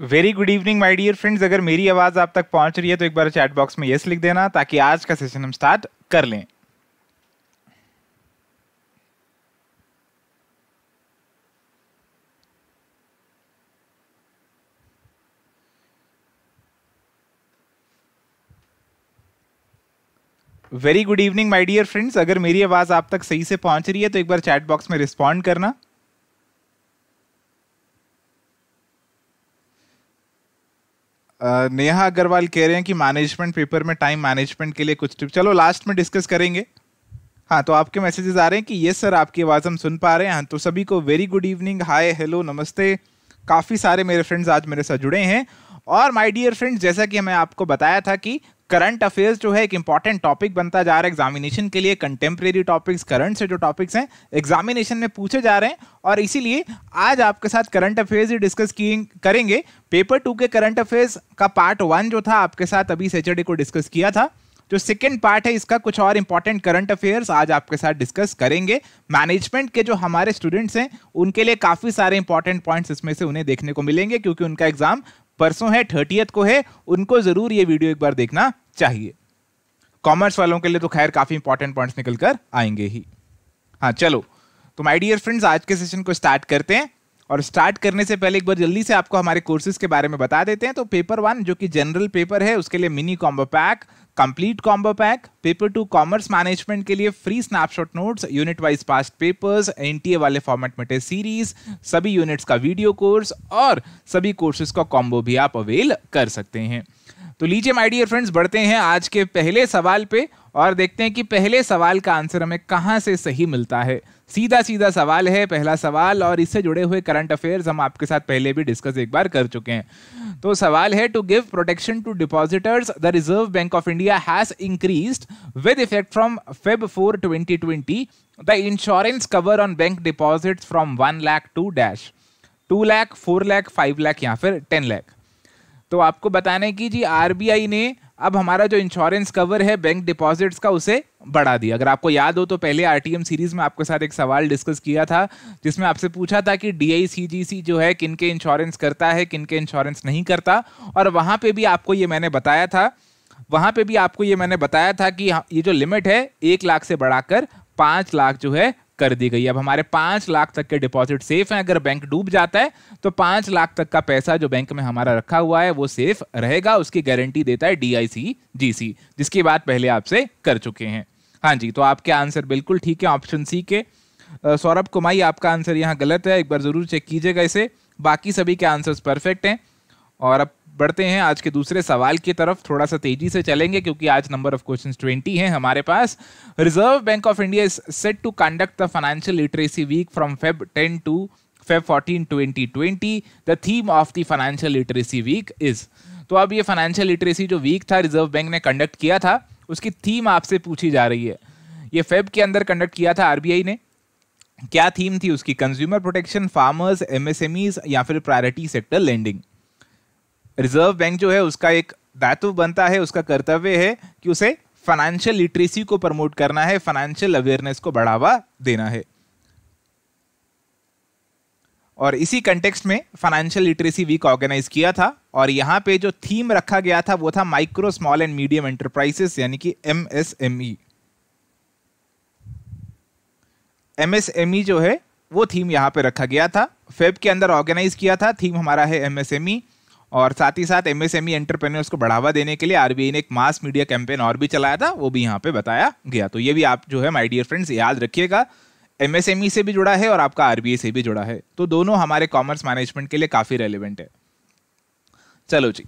Very good evening my dear friends अगर मेरी आवाज़ आप तक पहुंच रही है तो एक बार चैट बॉक्स में यस लिख देना ताकि आज का सेशन हम स्टार्ट कर लें very good evening my dear friends अगर मेरी आवाज़ आप तक सही से पहुंच रही है तो एक बार चैट बॉक्स में रिस्पॉन्ड करना नेहा अग्रवाल कह रहे हैं कि मैनेजमेंट पेपर में टाइम मैनेजमेंट के लिए कुछ टिप्स चलो लास्ट में डिस्कस करेंगे हाँ तो आपके मैसेजेस आ रहे हैं कि ये सर आपकी आवाज़ हम सुन पा रहे हैं हाँ, तो सभी को very good evening hi hello नमस्ते काफ़ी सारे मेरे फ्रेंड्स आज मेरे साथ जुड़े हैं और माय डियर फ्रेंड्स जैसा कि मैं आपको बताया था कि करंट अफेयर्स जो है एक इंपॉर्टेंट टॉपिक बनता जा रहा है एग्जामिनेशन के लिए कंटेम्प्रेरी टॉपिक्स करंट से जो टॉपिक्स हैं एग्जामिनेशन में पूछे जा रहे हैं और इसीलिए आज आपके साथ करंट अफेयर्स ही डिस्कस करेंगे पेपर टू के करंट अफेयर्स का पार्ट वन जो था आपके साथ अभी सैटरडे को डिस्कस किया था जो सेकेंड पार्ट है इसका कुछ और इंपॉर्टेंट करंट अफेयर्स आज आपके साथ डिस्कस करेंगे मैनेजमेंट के जो हमारे स्टूडेंट्स हैं उनके लिए काफ़ी सारे इंपॉर्टेंट पॉइंट्स इसमें से उन्हें देखने को मिलेंगे क्योंकि उनका एग्जाम परसों है थर्टियथ को है उनको जरूर ये वीडियो एक बार देखना चाहिए कॉमर्स वालों के लिए तो खैर काफी इंपॉर्टेंट पॉइंट्स निकल कर आएंगे ही हाँ चलो तो माय डियर फ्रेंड्स आज के सेशन को स्टार्ट करते हैं और स्टार्ट करने से पहले एक बार जल्दी से आपको हमारे कोर्सेज के बारे में बता देते हैं तो पेपर वन जो कि जनरल पेपर है उसके लिए mini combo pack complete combo pack paper two commerce management के लिए free snapshot notes unit wise past papers NTA वाले फॉर्मेट में टेस्ट सीरीज सभी यूनिट्स का वीडियो कोर्स और सभी कोर्सेज का कॉम्बो भी आप अवेल कर सकते हैं तो लीजिए माय डियर फ्रेंड्स बढ़ते हैं आज के पहले सवाल पे और देखते हैं कि पहले सवाल का आंसर हमें कहाँ से सही मिलता है सीधा सीधा सवाल है पहला सवाल और इससे जुड़े हुए करंट अफेयर्स हम आपके साथ पहले भी डिस्कस एक बार कर चुके हैं तो सवाल है to give protection to depositors the Reserve Bank of India has increase with effect from Feb four twenty twenty the insurance cover on bank deposit from one lakh to dash two lakh four lakh five lakh या फिर ten lakh तो आपको बताने की जी RBI ने अब हमारा जो इंश्योरेंस कवर है बैंक डिपॉजिट्स का उसे बढ़ा दिया अगर आपको याद हो तो पहले आरटीएम सीरीज में आपके साथ एक सवाल डिस्कस किया था जिसमें आपसे पूछा था कि डीआईसीजीसी जो है किनके इंश्योरेंस करता है किनके इंश्योरेंस नहीं करता और वहां पे भी आपको ये मैंने बताया था वहां पर भी आपको ये मैंने बताया था कि हाँ, ये जो लिमिट है एक लाख से बढ़ाकर पाँच लाख जो है कर दी गई अब हमारे पांच लाख तक के डिपॉजिट सेफ हैं अगर बैंक डूब जाता है तो पांच लाख तक का पैसा जो बैंक में हमारा रखा हुआ है वो सेफ रहेगा उसकी गारंटी देता है डी जीसी जिसकी बात पहले आपसे कर चुके हैं हाँ जी तो आपके आंसर बिल्कुल ठीक है ऑप्शन सी के सौरभ कुमाई आपका आंसर यहाँ गलत है एक बार ज़रूर चेक कीजिएगा इसे बाकी सभी के आंसर्स परफेक्ट हैं और अब बढ़ते हैं आज के दूसरे सवाल की तरफ थोड़ा सा तेजी से चलेंगे क्योंकि आज नंबर ऑफ क्वेश्चन ट्वेंटी हैं हमारे पास Reserve Bank of India is set to conduct the financial literacy week from Feb ten to Feb fourteen twenty twenty the theme of the financial literacy week is तो अब ये financial literacy जो week था Reserve Bank ने conduct किया था उसकी theme आपसे पूछी जा रही है ये फेब के अंदर कंडक्ट किया था आरबीआई ने क्या थीम थी उसकी कंज्यूमर प्रोटेक्शन फार्मर्स एमएसएमईज या फिर priority sector lending Reserve Bank जो है उसका एक दायित्व बनता है उसका कर्तव्य है कि उसे फाइनेंशियल लिटरेसी को प्रमोट करना है फाइनेंशियल अवेयरनेस को बढ़ावा देना है और इसी कंटेक्स्ट में फाइनेंशियल लिटरेसी वीक ऑर्गेनाइज किया था और यहाँ पे जो थीम रखा गया था वो था micro small and medium enterprises यानी कि एमएसएमई एमएसएमई e। e जो है वो थीम यहाँ पे रखा गया था फेब के अंदर ऑर्गेनाइज किया था थीम हमारा है एमएसएमई और साथ ही साथ एमएसएमई एंटरप्रेन्योर्स e को बढ़ावा देने के लिए आरबीआई ने एक मास मीडिया कैंपेन और भी चलाया था वो भी यहाँ पे बताया गया तो ये भी आप जो है माय डियर फ्रेंड्स याद रखिएगा एमएसएमई e से भी जुड़ा है और आपका आरबीआई से भी जुड़ा है तो दोनों हमारे कॉमर्स मैनेजमेंट के लिए काफ़ी रेलिवेंट है चलो जी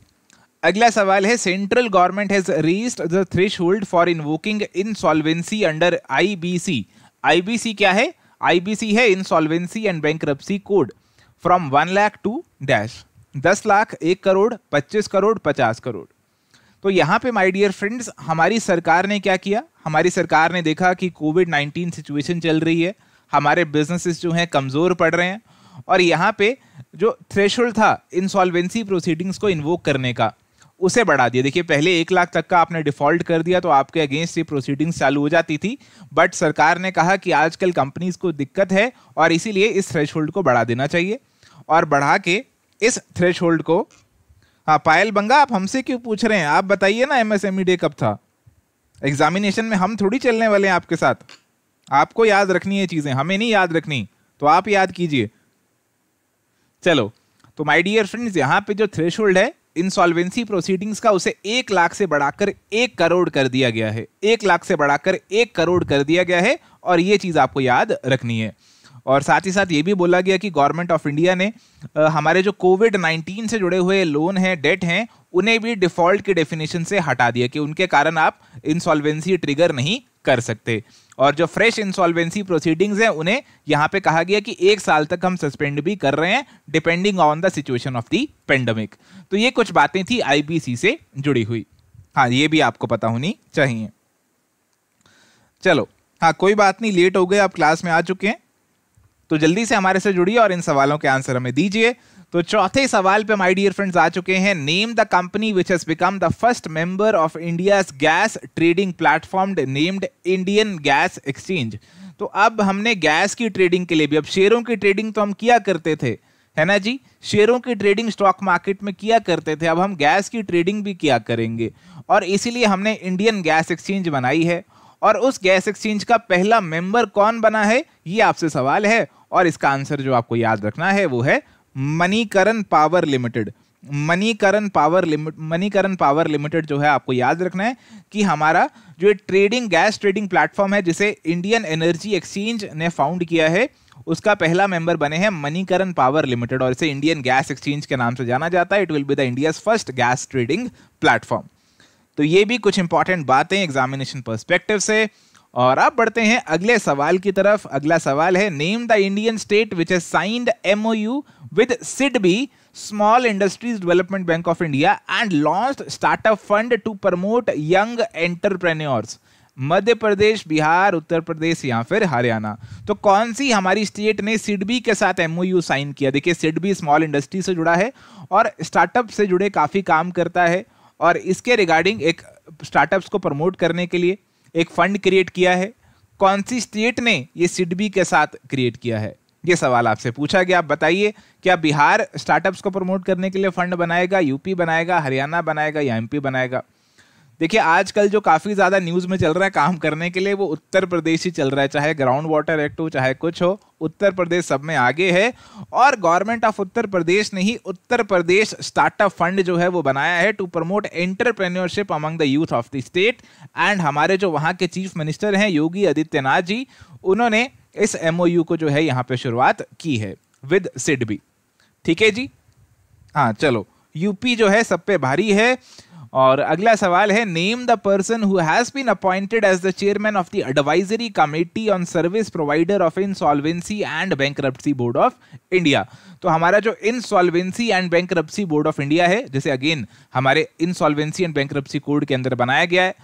अगला सवाल है central government has raised the threshold for in insolvency under IBC IBC क्या है आईबीसी है insolvency and bank code from one lakh to dash दस लाख एक करोड़ पच्चीस करोड़ पचास करोड़ तो यहाँ पे माय डियर फ्रेंड्स हमारी सरकार ने क्या किया हमारी सरकार ने देखा कि कोविड नाइन्टीन सिचुएशन चल रही है हमारे बिजनेसेस जो हैं कमज़ोर पड़ रहे हैं और यहाँ पे जो थ्रेशोल्ड था इंसॉल्वेंसी प्रोसीडिंग्स को इन्वोक करने का उसे बढ़ा दिया देखिए पहले एक लाख तक का आपने डिफॉल्ट कर दिया तो आपके अगेंस्ट ये प्रोसीडिंग्स चालू हो जाती थी बट सरकार ने कहा कि आजकल कंपनीज को दिक्कत है और इसीलिए इस थ्रेशोल्ड को बढ़ा देना चाहिए और बढ़ा के इस थ्रेश होल्ड को हाँ पायल बंगा आप हमसे क्यों पूछ रहे हैं आप बताइए ना एम एस एम डे कब था एग्जामिनेशन में हम थोड़ी चलने वाले हैं आपके साथ आपको याद रखनी है चीज़ें हमें नहीं याद रखनी तो आप याद कीजिए चलो तो माय डियर फ्रेंड्स यहां पे जो थ्रेश होल्ड है इंसॉल्वेंसी प्रोसीडिंग्स का उसे एक लाख से बढ़ाकर एक करोड़ कर दिया गया है एक लाख से बढ़ाकर एक करोड़ कर दिया गया है और ये चीज़ आपको याद रखनी है और साथ ही साथ ये भी बोला गया कि गवर्नमेंट ऑफ इंडिया ने हमारे जो कोविड नाइन्टीन से जुड़े हुए लोन हैं डेट हैं उन्हें भी डिफॉल्ट के डेफिनेशन से हटा दिया कि उनके कारण आप इंसॉल्वेंसी ट्रिगर नहीं कर सकते और जो फ्रेश इंसॉल्वेंसी प्रोसीडिंग्स हैं उन्हें यहाँ पे कहा गया कि एक साल तक हम सस्पेंड भी कर रहे हैं depending on the situation of the pandemic तो ये कुछ बातें थी आईबीसी से जुड़ी हुई हाँ ये भी आपको पता होनी चाहिए चलो हाँ कोई बात नहीं लेट हो गए आप क्लास में आ चुके हैं तो जल्दी से हमारे से जुड़िए और इन सवालों के आंसर हमें दीजिए तो चौथे सवाल पे माय डियर फ्रेंड्स आ चुके हैं name the company which has become the first member of India gas trading platform named Indian gas exchange तो अब हमने गैस की ट्रेडिंग के लिए भी अब शेयरों की ट्रेडिंग तो हम किया करते थे है ना जी शेयरों की ट्रेडिंग स्टॉक मार्केट में किया करते थे अब हम गैस की ट्रेडिंग भी किया करेंगे और इसीलिए हमने इंडियन गैस एक्सचेंज बनाई है और उस गैस एक्सचेंज का पहला मेंबर कौन बना है ये आपसे सवाल है और इसका आंसर जो आपको याद रखना है वो है Manikaran power limited Manikaran power limit Manikaran power limited जो है आपको याद रखना है कि हमारा जो ट्रेडिंग गैस ट्रेडिंग प्लेटफॉर्म है जिसे इंडियन एनर्जी एक्सचेंज ने फाउंड किया है उसका पहला मेंबर बने हैं मनीकरण पावर लिमिटेड और इसे इंडियन गैस एक्सचेंज के नाम से जाना जाता है it will be the India's first gas trading platform तो ये भी कुछ इंपॉर्टेंट बातें एग्जामिनेशन परस्पेक्टिव से और अब बढ़ते हैं अगले सवाल की तरफ अगला सवाल है name the Indian state which as signed MoU with SIDBI small industries development bank of India and launch startup fund to promote young entrepreneurs Madhya Pradesh Bihar Uttar Pradesh या फिर हरियाणा तो कौन सी हमारी स्टेट ने सिडबी के साथ एमओयू साइन किया देखिए सिडबी स्मॉल इंडस्ट्री से जुड़ा है और स्टार्टअप से जुड़े काफ़ी काम करता है और इसके रिगार्डिंग एक स्टार्टअप्स को प्रमोट करने के लिए एक फंड क्रिएट किया है कौन सी स्टेट ने ये सिडबी के साथ क्रिएट किया है ये सवाल आपसे पूछा गया आप बताइए क्या बिहार स्टार्टअप्स को प्रमोट करने के लिए फंड बनाएगा यूपी बनाएगा हरियाणा बनाएगा या एमपी बनाएगा देखिए आजकल जो काफ़ी ज़्यादा न्यूज़ में चल रहा है काम करने के लिए वो उत्तर प्रदेश ही चल रहा है चाहे ग्राउंड वाटर एक्ट हो चाहे कुछ हो उत्तर प्रदेश सब में आगे है और गवर्नमेंट ऑफ उत्तर प्रदेश ने ही उत्तर प्रदेश स्टार्टअप फंड जो है वो बनाया है to promote entrepreneurship among the youth of the state and हमारे जो वहाँ के चीफ मिनिस्टर हैं योगी आदित्यनाथ जी उन्होंने इस एम को जो है यहाँ पे शुरुआत की है विद सिडबी ठीक है जी हाँ चलो यूपी जो है सब पे भारी है और अगला सवाल है name the person who has been appointed as the chairman of the advisory committee on service provider of insolvency and bank board of India तो हमारा जो insolvency and bank board of India है जिसे अगेन हमारे insolvency and bank code के अंदर बनाया गया है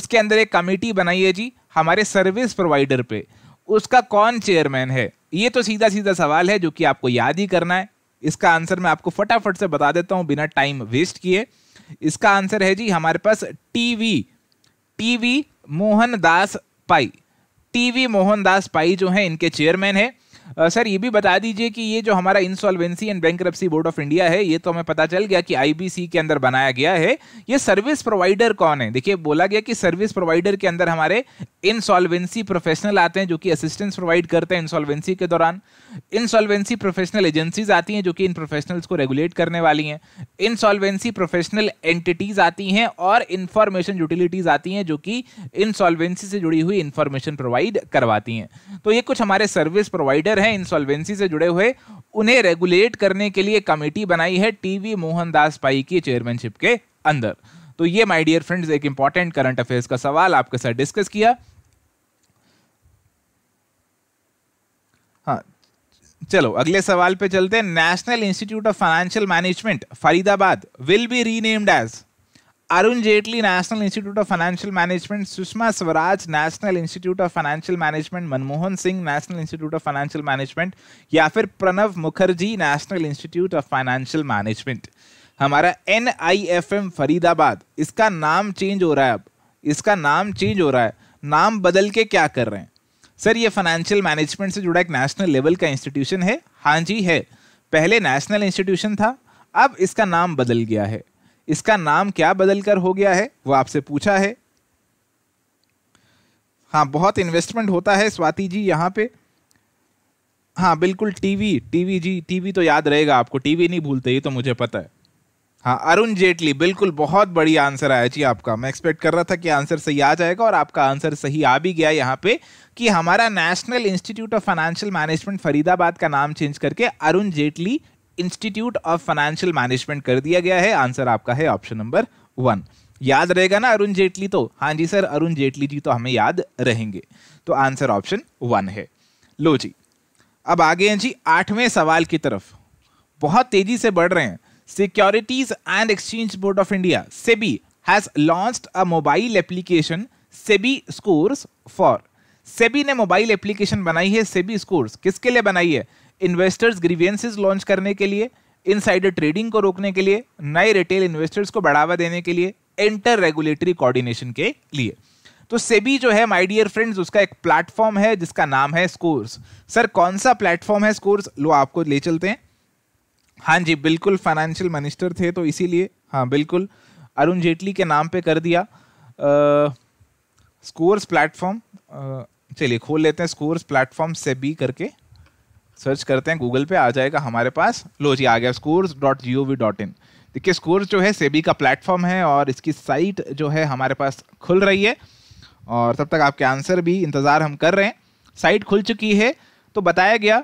उसके अंदर एक कमेटी बनाई है जी हमारे सर्विस प्रोवाइडर पे उसका कौन चेयरमैन है ये तो सीधा सीधा सवाल है जो कि आपको याद ही करना है इसका आंसर मैं आपको फटाफट से बता देता हूं बिना टाइम वेस्ट किए इसका आंसर है जी हमारे पास TV TV Mohandas Pai TV Mohandas Pai जो है इनके चेयरमैन है सर ये भी बता दीजिए कि ये जो हमारा insolvency and bank board of India है ये तो हमें पता चल गया कि आईबीसी के अंदर बनाया गया है ये सर्विस प्रोवाइडर कौन है देखिए बोला गया कि सर्विस प्रोवाइडर के अंदर हमारे इंसॉल्वेंसी प्रोफेशनल आते हैं जो कि असिस्टेंस प्रोवाइड करते हैं इंसॉल्वेंसी के दौरान इंसॉल्वेंसी प्रोफेशनल एजेंसीज आती हैं जो कि इन प्रोफेशनल्स को रेगुलेट करने वाली हैं इंसॉल्वेंसी प्रोफेशनल एंटिटीज आती हैं और इंफॉर्मेशन यूटिलिटीज आती हैं जो कि इंसॉल्वेंसी से जुड़ी हुई इंफॉर्मेशन प्रोवाइड करवाती हैं तो ये कुछ हमारे सर्विस प्रोवाइडर हैं इंसॉल्वेंसी से जुड़े हुए उन्हें रेगुलेट करने के लिए कमेटी बनाई है टीवी मोहनदास पाई की चेयरमैनशिप के अंदर तो ये माय डियर फ्रेंड्स एक इंपॉर्टेंट करंट अफेयर्स का सवाल आपके साथ डिस्कस किया हाँ चलो अगले सवाल पे चलते हैं National Institute of Financial Management Faridabad will be renamed as Arun Jaitley National Institute of Financial Management Sushma Swaraj National Institute of Financial Management Manmohan Singh National Institute of Financial Management या फिर Pranab Mukherjee National Institute of Financial Management हमारा एन फरीदाबाद इसका नाम चेंज हो रहा है अब इसका नाम चेंज हो रहा है नाम बदल के क्या कर रहे हैं सर ये फाइनेंशियल मैनेजमेंट से जुड़ा एक नेशनल लेवल का इंस्टीट्यूशन है हाँ जी है पहले नेशनल इंस्टीट्यूशन था अब इसका नाम बदल गया है इसका नाम क्या बदलकर हो गया है वो आपसे पूछा है हाँ बहुत इन्वेस्टमेंट होता है स्वाति जी यहाँ पे हाँ बिल्कुल टीवी टीवी जी टीवी तो याद रहेगा आपको टीवी नहीं भूलते ये तो मुझे पता है हाँ अरुण जेटली बिल्कुल बहुत बड़ी आंसर आया जी आपका मैं एक्सपेक्ट कर रहा था कि आंसर सही आ जाएगा और आपका आंसर सही आ भी गया यहाँ पे कि हमारा National Institute of Financial Management Faridabad का नाम चेंज करके Arun Jaitley Institute of Financial Management कर दिया गया है आंसर आपका है ऑप्शन नंबर वन याद रहेगा ना अरुण जेटली तो हाँ जी सर अरुण जेटली जी तो हमें याद रहेंगे तो आंसर ऑप्शन वन है लो जी अब आगे हैं जी आठवें सवाल की तरफ बहुत तेजी से बढ़ रहे हैं securities and exchange board of India SEBI has launched a mobile application SEBI scores for SEBI ने मोबाइल एप्लीकेशन बनाई है सेबी स्कोर्स किसके लिए बनाई है इन्वेस्टर्स ग्रीवियंसिस लॉन्च करने के लिए इनसाइडर ट्रेडिंग को रोकने के लिए नए रिटेल इन्वेस्टर्स को बढ़ावा देने के लिए इंटर रेगुलेटरी कोऑर्डिनेशन के लिए तो सेबी जो है माय डियर फ्रेंड्स उसका एक प्लेटफॉर्म है जिसका नाम है स्कोर्स सर कौन सा प्लेटफॉर्म है स्कोर्स लो आपको ले चलते हैं हाँ जी बिल्कुल फाइनेंशियल मिनिस्टर थे तो इसीलिए हाँ बिल्कुल अरुण जेटली के नाम पे कर दिया स्कोर्स प्लेटफॉर्म चलिए खोल लेते हैं स्कोर्स प्लेटफॉर्म सेबी करके सर्च करते हैं गूगल पे आ जाएगा हमारे पास लो जी आ गया scores dot G O V dot in देखिए स्कोर्स जो है सेबी का प्लेटफॉर्म है और इसकी साइट जो है हमारे पास खुल रही है और तब तक आपके आंसर भी इंतज़ार हम कर रहे हैं साइट खुल चुकी है तो बताया गया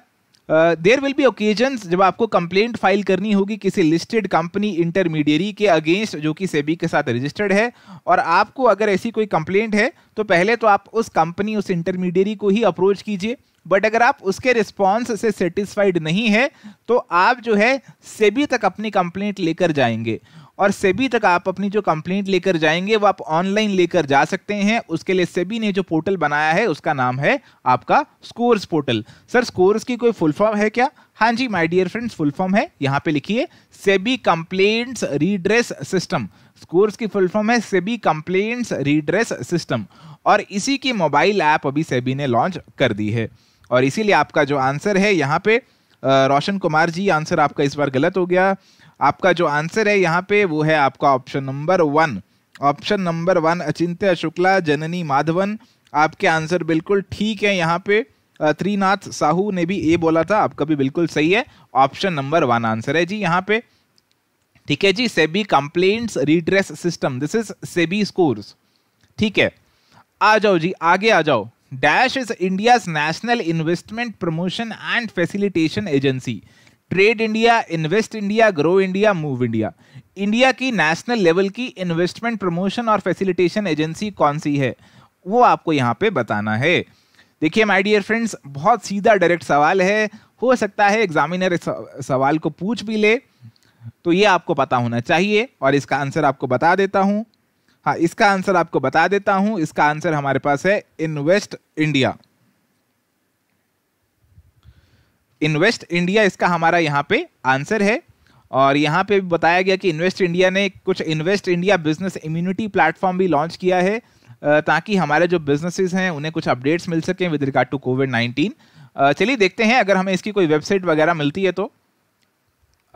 देर विल बी ओकेजन्स जब आपको कंप्लेंट फाइल करनी होगी किसी लिस्टेड कंपनी इंटरमीडियरी के अगेंस्ट जो कि सेबी के साथ रजिस्टर्ड है और आपको अगर ऐसी कोई कंप्लेंट है तो पहले तो आप उस कंपनी उस इंटरमीडियरी को ही अप्रोच कीजिए बट अगर आप उसके रिस्पॉन्स से सेटिस्फाइड नहीं है तो आप जो है सेबी तक अपनी कंप्लेंट लेकर जाएंगे और सेबी तक आप अपनी जो कंप्लेंट लेकर जाएंगे वो आप ऑनलाइन लेकर जा सकते हैं उसके लिए सेबी ने जो पोर्टल बनाया है उसका नाम है आपका स्कोर्स पोर्टल सर स्कोर्स की कोई फुल फॉर्म है क्या हाँ जी my dear friends full form है यहाँ पे लिखिए SEBI complaints redress system scores की फुल फॉर्म है सेबी कंप्लेंट्स रीड्रेस सिस्टम और इसी की मोबाइल ऐप अभी सेबी ने लॉन्च कर दी है और इसीलिए आपका जो आंसर है यहाँ पे रोशन कुमार जी आंसर आपका इस बार गलत हो गया आपका जो आंसर है यहाँ पे वो है आपका option number one option number one Achintya Shukla जननी माधवन आपके आंसर बिल्कुल ठीक है यहाँ पे त्रिनाथ साहू ने भी ए बोला था आपका भी बिल्कुल सही है ऑप्शन नंबर वन आंसर है जी यहाँ पे ठीक है जी SEBI complaints redress system this is SEBI scores ठीक है आ जाओ जी आगे आ जाओ dash is India national investment promotion and facilitation agency trade India invest India grow India move India India की नेशनल लेवल की इन्वेस्टमेंट प्रमोशन और फैसिलिटेशन एजेंसी कौन सी है वो आपको यहाँ पे बताना है देखिए माय डियर फ्रेंड्स बहुत सीधा डायरेक्ट सवाल है हो सकता है एग्जामिनर इस सवाल को पूछ भी ले तो ये आपको पता होना चाहिए और इसका आंसर आपको बता देता हूँ हाँ इसका आंसर आपको बता देता हूं इसका आंसर हमारे पास है इन्वेस्ट इंडिया इन्वेस्ट इंडिया इसका हमारा यहाँ पे आंसर है और यहाँ पे भी बताया गया कि इन्वेस्ट इंडिया ने कुछ invest India business immunity platform भी लॉन्च किया है ताकि हमारे जो बिजनेसेस हैं उन्हें कुछ अपडेट्स मिल सकें with regard to Covid nineteen चलिए देखते हैं अगर हमें इसकी कोई वेबसाइट वगैरह मिलती है तो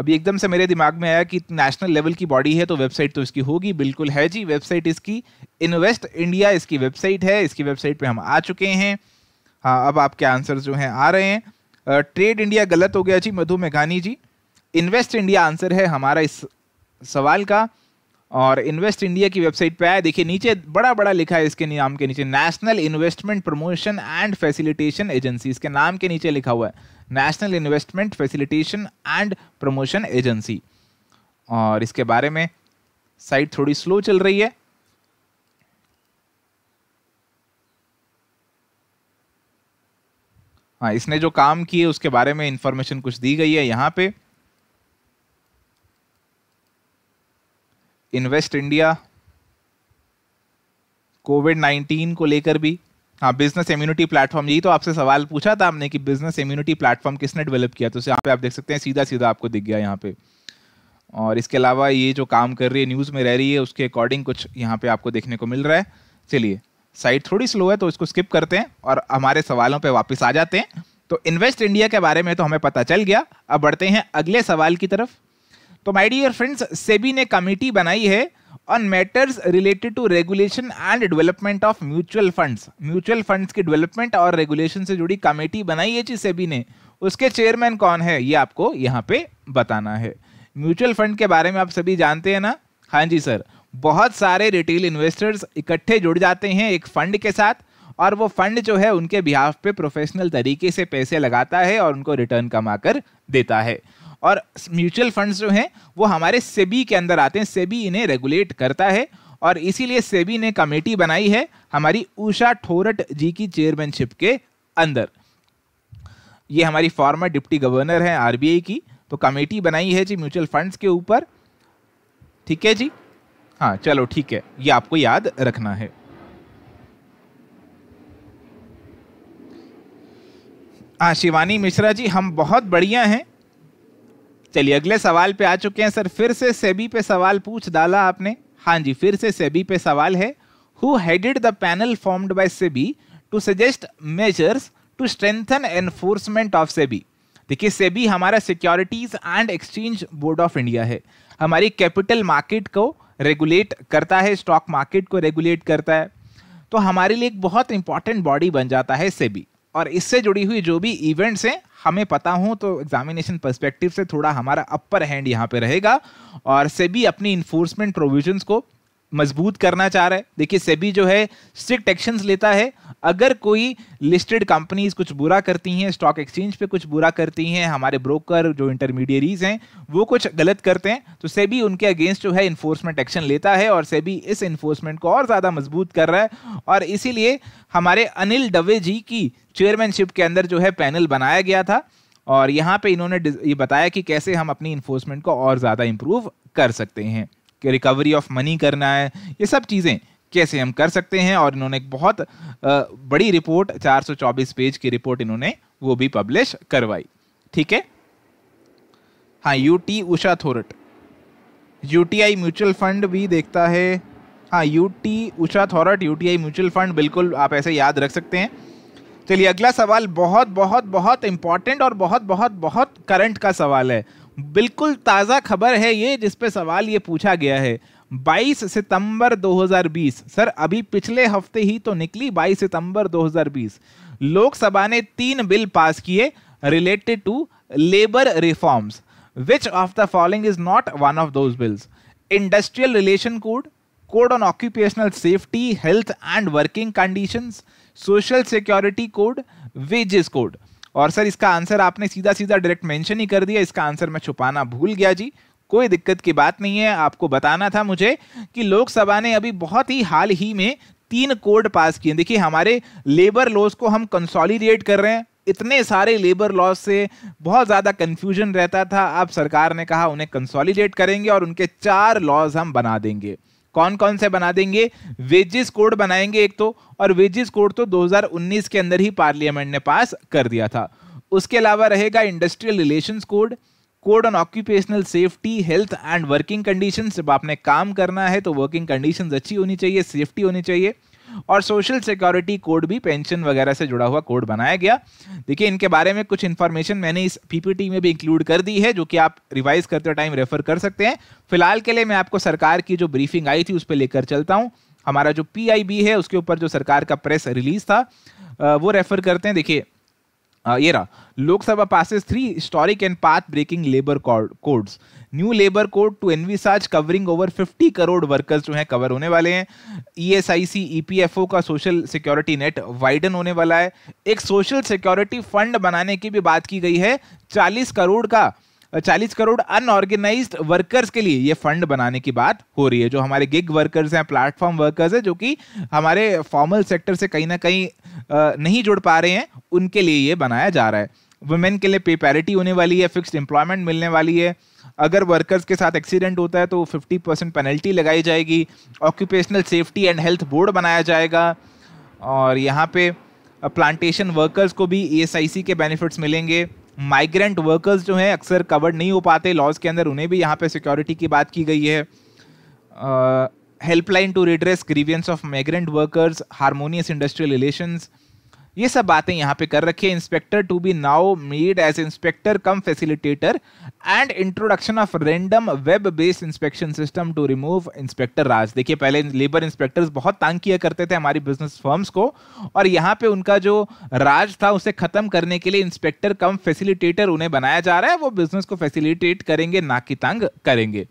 अभी एकदम से मेरे दिमाग में आया कि नेशनल लेवल की बॉडी है तो वेबसाइट तो इसकी होगी बिल्कुल है जी वेबसाइट इसकी इन्वेस्ट इंडिया इसकी वेबसाइट है इसकी वेबसाइट पे हम आ चुके हैं हाँ अब आपके आंसर जो हैं आ रहे हैं ट्रेड इंडिया गलत हो गया जी मधु मेघानी जी इन्वेस्ट इंडिया आंसर है हमारा इस सवाल का और इन्वेस्ट इंडिया की वेबसाइट पे आए देखिए नीचे बड़ा बड़ा लिखा है इसके नाम के नीचे national investment promotion and facilitation agency इसके नाम के नीचे लिखा हुआ है national investment facilitation and promotion agency और इसके बारे में साइट थोड़ी स्लो चल रही है हाँ इसने जो काम किए उसके बारे में इंफॉर्मेशन कुछ दी गई है यहाँ पे इन्वेस्ट इंडिया कोविड नाइन्टीन को लेकर भी हाँ बिजनेस इम्यूनिटी प्लेटफॉर्म यही तो आपसे सवाल पूछा था हमने कि बिजनेस इम्यूनिटी प्लेटफॉर्म किसने डेवलप किया तो यहाँ पे आप देख सकते हैं सीधा सीधा आपको दिख गया यहाँ पे और इसके अलावा ये जो काम कर रही है न्यूज़ में रह रही है उसके अकॉर्डिंग कुछ यहाँ पे आपको देखने को मिल रहा है चलिए साइट थोड़ी स्लो है तो इसको स्किप करते हैं और हमारे सवालों पर वापस आ जाते हैं तो इन्वेस्ट इंडिया के बारे में तो हमें पता चल गया अब बढ़ते हैं अगले सवाल की तरफ तो माय डियर फ्रेंड्स सेबी ने कमेटी बनाई है on matters related to regulation and development of mutual funds mutual funds की डेवलपमेंट और रेगुलेशन से जुड़ी कमेटी बनाई है जी सेबी ने उसके चेयरमैन कौन है ये आपको यहाँ पे बताना है म्यूचुअल फंड के बारे में आप सभी जानते हैं ना हाँ जी सर बहुत सारे रिटेल इन्वेस्टर्स इकट्ठे जुड़ जाते हैं एक फंड के साथ और वो फंड जो है उनके बिहाफ पे प्रोफेशनल तरीके से पैसे लगाता है और उनको रिटर्न कमा कर देता है और म्यूचुअल फंड्स जो हैं वो हमारे सेबी के अंदर आते हैं सेबी इन्हें रेगुलेट करता है और इसीलिए सेबी ने कमेटी बनाई है हमारी उषा ठोरट जी की चेयरमैनशिप के अंदर ये हमारी फॉर्मर डिप्टी गवर्नर हैं आरबीआई की तो कमेटी बनाई है जी म्यूचुअल फंड्स के ऊपर ठीक है जी हाँ चलो ठीक है ये आपको याद रखना है हाँ शिवानी मिश्रा जी हम बहुत बढ़िया हैं चलिए अगले सवाल पे आ चुके हैं सर फिर से सेबी पे सवाल पूछ डाला आपने हाँ जी फिर से सेबी पे सवाल है who headed the panel formed by SEBI to suggest measures to strengthen enforcement of SEBI देखिए सेबी हमारा securities and exchange board of India है हमारी कैपिटल मार्केट को रेगुलेट करता है स्टॉक मार्केट को रेगुलेट करता है तो हमारे लिए एक बहुत इंपॉर्टेंट बॉडी बन जाता है सेबी और इससे जुड़ी हुई जो भी इवेंट्स हैं हमें पता हो तो एग्जामिनेशन परस्पेक्टिव से थोड़ा हमारा अपर हैंड यहाँ पे रहेगा और सेबी अपनी इन्फोर्समेंट प्रोविजन को मजबूत करना चाह रहा है देखिए सेबी जो है स्ट्रिक्ट एक्शन लेता है अगर कोई लिस्टेड कंपनीज कुछ बुरा करती हैं स्टॉक एक्सचेंज पे कुछ बुरा करती हैं हमारे ब्रोकर जो इंटरमीडियरीज हैं वो कुछ गलत करते हैं तो सेबी उनके अगेंस्ट जो है इन्फोर्समेंट एक्शन लेता है और सेबी इस इन्फोर्समेंट को और ज़्यादा मजबूत कर रहा है और इसीलिए हमारे अनिल डवे जी की चेयरमैनशिप के अंदर जो है पैनल बनाया गया था और यहाँ पे इन्होंने ये बताया कि कैसे हम अपनी इन्फोर्समेंट को और ज़्यादा इम्प्रूव कर सकते हैं रिकवरी ऑफ मनी करना है ये सब चीज़ें कैसे हम कर सकते हैं और इन्होंने एक बहुत बड़ी रिपोर्ट 424 पेज की रिपोर्ट इन्होंने वो भी पब्लिश करवाई ठीक है हाँ U T Usha Thorat U T I mutual fund भी देखता है हाँ U T Usha Thorat U T I mutual fund बिल्कुल आप ऐसे याद रख सकते हैं चलिए अगला सवाल बहुत बहुत बहुत इंपॉर्टेंट और बहुत बहुत बहुत करंट का सवाल है बिल्कुल ताज़ा खबर है ये जिस पे सवाल ये पूछा गया है 22 सितंबर 2020 सर अभी पिछले हफ्ते ही तो निकली 22 सितंबर 2020 लोकसभा ने तीन बिल पास किए related to labour reforms which of the following is not one of those bills industrial relation code code on occupational safety health and working conditions social security code wages code और sir इसका answer आपने सीधा सीधा direct mention ही कर दिया इसका answer मैं छुपाना भूल गया जी कोई दिक्कत की बात नहीं है आपको बताना था मुझे कि लोकसभा ने अभी बहुत ही हाल ही में तीन कोड पास किए देखिए हमारे लेबर लॉज को हम कंसोलिडेट कर रहे हैं इतने सारे लेबर लॉज से बहुत ज़्यादा कन्फ्यूजन रहता था अब सरकार ने कहा उन्हें कंसोलिडेट करेंगे और उनके चार लॉज हम बना देंगे कौन कौन से बना देंगे वेजिस कोड बनाएंगे एक तो और वेजिस कोड तो 2019 के अंदर ही पार्लियामेंट ने पास कर दिया था उसके अलावा रहेगा industrial relation code code on occupational safety health and working condition जब आपने काम करना है तो वर्किंग कंडीशन अच्छी होनी चाहिए सेफ्टी होनी चाहिए और सोशल सिक्योरिटी कोड भी पेंशन वगैरह से जुड़ा हुआ कोड बनाया गया देखिए इनके बारे में कुछ इन्फॉर्मेशन मैंने इस पीपीटी में भी इंक्लूड कर दी है जो कि आप रिवाइज करते टाइम रेफर कर सकते हैं फिलहाल के लिए मैं आपको सरकार की जो ब्रीफिंग आई थी उस पर लेकर चलता हूँ हमारा जो पी है उसके ऊपर जो सरकार का प्रेस रिलीज था वो रेफर करते हैं देखिए Uh, ये रहा Lok Sabha passes three historic and path-breaking labor codes. New labor code to envisage covering over 50 crore workers जो हैं कवर होने वाले हैं ईएसआईसी e ईपीएफओ e का सोशल सिक्योरिटी नेट वाइडन होने वाला है एक सोशल सिक्योरिटी फंड बनाने की भी बात की गई है 40 करोड़ का चालीस करोड़ अनऑर्गेनाइज वर्कर्स के लिए ये फंड बनाने की बात हो रही है जो हमारे गिग वर्कर्स हैं प्लेटफॉर्म वर्कर्स हैं जो कि हमारे फॉर्मल सेक्टर से कहीं ना कहीं नहीं जुड़ पा रहे हैं उनके लिए ये बनाया जा रहा है वुमेन के लिए पेपैरिटी होने वाली है फिक्स्ड एम्प्लॉयमेंट मिलने वाली है अगर वर्कर्स के साथ एक्सीडेंट होता है तो 50 परसेंट पेनल्टी लगाई जाएगी occupational safety and health board बनाया जाएगा और यहाँ पे प्लांटेशन वर्कर्स को भी ई e के बेनिफिट्स मिलेंगे माइग्रेंट वर्कर्स जो हैं अक्सर कवर्ड नहीं हो पाते लॉज के अंदर उन्हें भी यहाँ पे सिक्योरिटी की बात की गई है helpline to redress grievance of migrant workers harmonious industrial relations ये सब बातें यहाँ पे कर रखी है inspector to be now made as inspector cum facilitator and introduction of random web based inspection system to remove inspector raj देखिए पहले लेबर इंस्पेक्टर्स बहुत तंग किया करते थे हमारी बिजनेस फर्म्स को और यहाँ पे उनका जो राज था उसे खत्म करने के लिए इंस्पेक्टर कम फैसिलिटेटर उन्हें बनाया जा रहा है वो बिजनेस को फैसिलिटेट करेंगे ना कि तंग करेंगे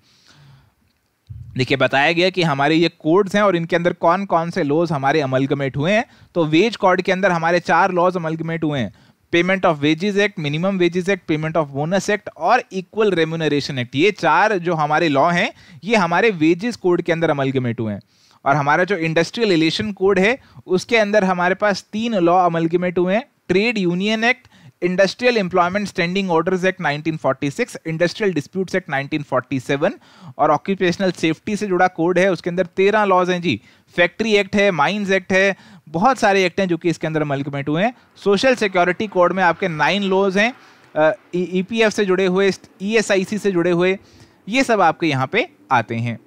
देखिए बताया गया कि हमारे ये कोड्स हैं और इनके अंदर कौन कौन से लॉज हमारे अमलगमेट हुए हैं तो वेज कोड के अंदर हमारे चार लॉज अमलगमेट हुए हैं payment of wages act minimum wages act payment of bonus act और इक्वल रेम्यूनरेशन एक्ट ये चार जो हमारे लॉ हैं ये हमारे वेजेस कोड के अंदर अमलगमेट हुए हैं और हमारा जो इंडस्ट्रियल रिलेशन कोड है उसके अंदर हमारे पास तीन लॉ अमलगमेट हुए हैं trade union act industrial employment standing orders act 1946 industrial disputes act 1947 और ऑक्यूपेशनल सेफ्टी से जुड़ा कोड है उसके अंदर तेरह लॉज हैं जी फैक्ट्री एक्ट है माइंस एक्ट है बहुत सारे एक्ट हैं जो कि इसके अंदर मलकमेट हुए हैं सोशल सिक्योरिटी कोड में आपके नाइन लॉज हैं ई पी एफ से जुड़े हुए ई एस आई सी से जुड़े हुए ये सब आपके यहाँ पे आते हैं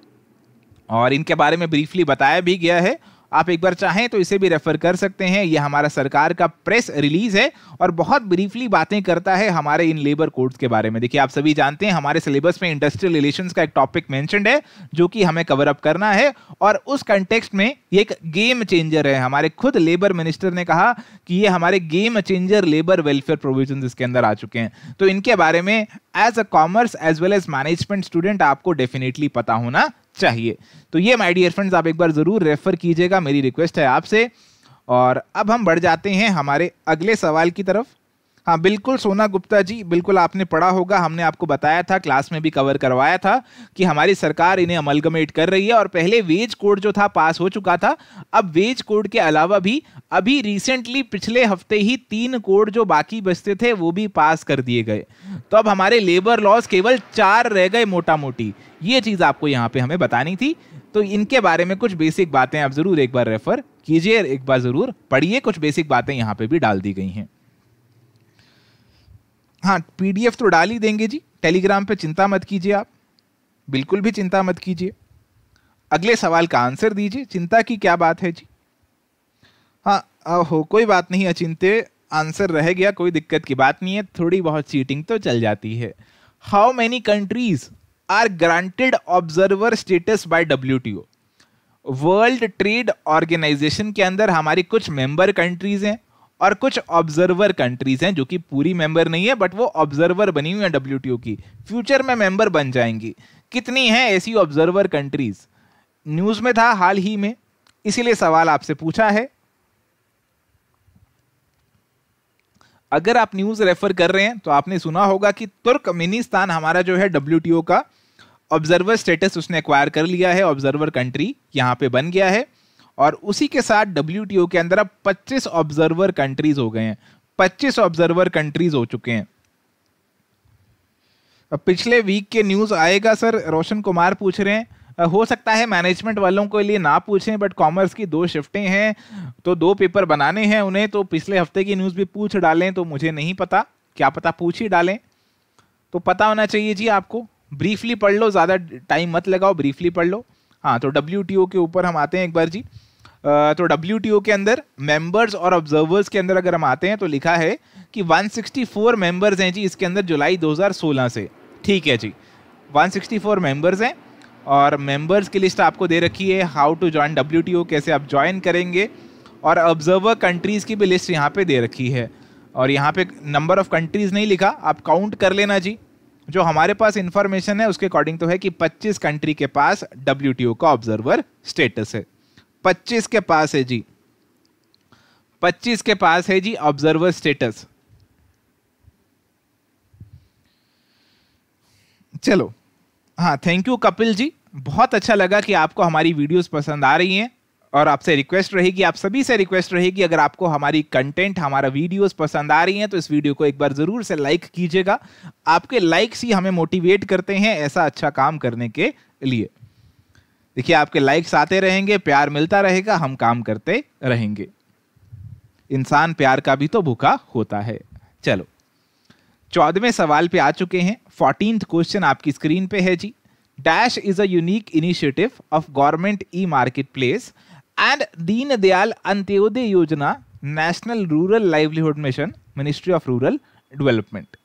और इनके बारे में ब्रीफली बताया भी गया है आप एक बार चाहें तो इसे भी रेफर कर सकते हैं यह हमारा सरकार का प्रेस रिलीज है और बहुत ब्रीफली बातें करता है हमारे इन लेबर कोड्स के बारे में देखिए आप सभी जानते हैं हमारे सिलेबस में इंडस्ट्रियल रिलेशन का एक टॉपिक मैंशन है जो कि हमें कवर अप करना है और उस कंटेक्स्ट में ये एक गेम चेंजर है हमारे खुद लेबर मिनिस्टर ने कहा कि ये हमारे game changer labour welfare provision इसके अंदर आ चुके हैं तो इनके बारे में as a commerce as well as management student आपको डेफिनेटली पता होना चाहिए तो ये माय डियर फ्रेंड्स आप एक बार ज़रूर रेफ़र कीजिएगा मेरी रिक्वेस्ट है आपसे और अब हम बढ़ जाते हैं हमारे अगले सवाल की तरफ हाँ बिल्कुल सोना गुप्ता जी बिल्कुल आपने पढ़ा होगा हमने आपको बताया था क्लास में भी कवर करवाया था कि हमारी सरकार इन्हें अमलगमेट कर रही है और पहले वेज कोड जो था पास हो चुका था अब वेज कोड के अलावा भी अभी रिसेंटली पिछले हफ्ते ही तीन कोड जो बाकी बचते थे वो भी पास कर दिए गए तो अब हमारे लेबर लॉस केवल चार रह गए मोटा मोटी ये चीज़ आपको यहाँ पे हमें बतानी थी तो इनके बारे में कुछ बेसिक बातें आप ज़रूर एक बार रेफर कीजिए एक बार ज़रूर पढ़िए कुछ बेसिक बातें यहाँ पे भी डाल दी गई हैं हाँ पीडीएफ तो डाल ही देंगे जी टेलीग्राम पे चिंता मत कीजिए आप बिल्कुल भी चिंता मत कीजिए अगले सवाल का आंसर दीजिए चिंता की क्या बात है जी हाँ हो कोई बात नहीं अचिंत्य आंसर रह गया कोई दिक्कत की बात नहीं है थोड़ी बहुत चीटिंग तो चल जाती है how many countries are granted observer status by W world trade organization के अंदर हमारी कुछ मेंबर कंट्रीज हैं और कुछ ऑब्जर्वर कंट्रीज हैं जो कि पूरी मेंबर नहीं है बट वो ऑब्जर्वर बनी हुई है डब्ल्यू की फ्यूचर में मेंबर बन जाएंगी कितनी हैं ऐसी ऑब्जर्वर कंट्रीज न्यूज में था हाल ही में इसीलिए सवाल आपसे पूछा है अगर आप न्यूज रेफर कर रहे हैं तो आपने सुना होगा कि तुर्क मिनिस्तान हमारा जो है डब्ल्यू का ऑब्जर्वर स्टेटस उसने एक्वायर कर लिया है ऑब्जर्वर कंट्री यहां पे बन गया है और उसी के साथ डब्ल्यू के अंदर अब पच्चीस ऑब्जर्वर कंट्रीज हो गए हैं पच्चीस ऑब्जर्वर कंट्रीज हो चुके हैं अब पिछले वीक के न्यूज़ आएगा सर रोशन कुमार पूछ रहे हैं हो सकता है मैनेजमेंट वालों के लिए ना पूछें बट कॉमर्स की दो शिफ्टें हैं तो दो पेपर बनाने हैं उन्हें तो पिछले हफ्ते की न्यूज़ भी पूछ डालें तो मुझे नहीं पता क्या पता पूछ ही डालें तो पता होना चाहिए जी आपको ब्रीफली पढ़ लो ज़्यादा टाइम मत लगाओ ब्रीफली पढ़ लो हाँ तो डब्ल्यू के ऊपर हम आते हैं एक बार जी तो डब्ल्यू के अंदर मेंबर्स और ऑब्जर्वर्स के अंदर अगर हम आते हैं तो लिखा है कि 164 मेंबर्स हैं जी इसके अंदर जुलाई 2016 से ठीक है जी 164 मेंबर्स हैं और मेंबर्स की लिस्ट आपको दे रखी है हाउ टू ज्वाइन डब्ल्यू कैसे आप ज्वाइन करेंगे और ऑब्जर्वर कंट्रीज़ की भी लिस्ट यहाँ पर दे रखी है और यहाँ पर नंबर ऑफ़ कंट्रीज़ नहीं लिखा आप काउंट कर लेना जी जो हमारे पास इंफॉर्मेशन है उसके अकॉर्डिंग तो है कि 25 कंट्री के पास डब्ल्यू का ऑब्जर्वर स्टेटस है पच्चीस के पास है जी पच्चीस के पास है जी ऑब्जर्वर स्टेटस चलो हाँ थैंक यू कपिल जी बहुत अच्छा लगा कि आपको हमारी वीडियोस पसंद आ रही हैं और आपसे रिक्वेस्ट रहेगी आप सभी से रिक्वेस्ट रहेगी अगर आपको हमारी कंटेंट हमारा वीडियोस पसंद आ रही हैं तो इस वीडियो को एक बार ज़रूर से लाइक कीजिएगा आपके लाइक्स ही हमें मोटिवेट करते हैं ऐसा अच्छा काम करने के लिए देखिए आपके लाइक्स आते रहेंगे प्यार मिलता रहेगा हम काम करते रहेंगे इंसान प्यार का भी तो भूखा होता है चलो चौदहवें सवाल पे आ चुके हैं फोर्टीन क्वेश्चन आपकी स्क्रीन पे है जी dash is a initiative initiative of government e market place and Deen Dayal Antyodaya Yojana national rural livelihood mission ministry of rural development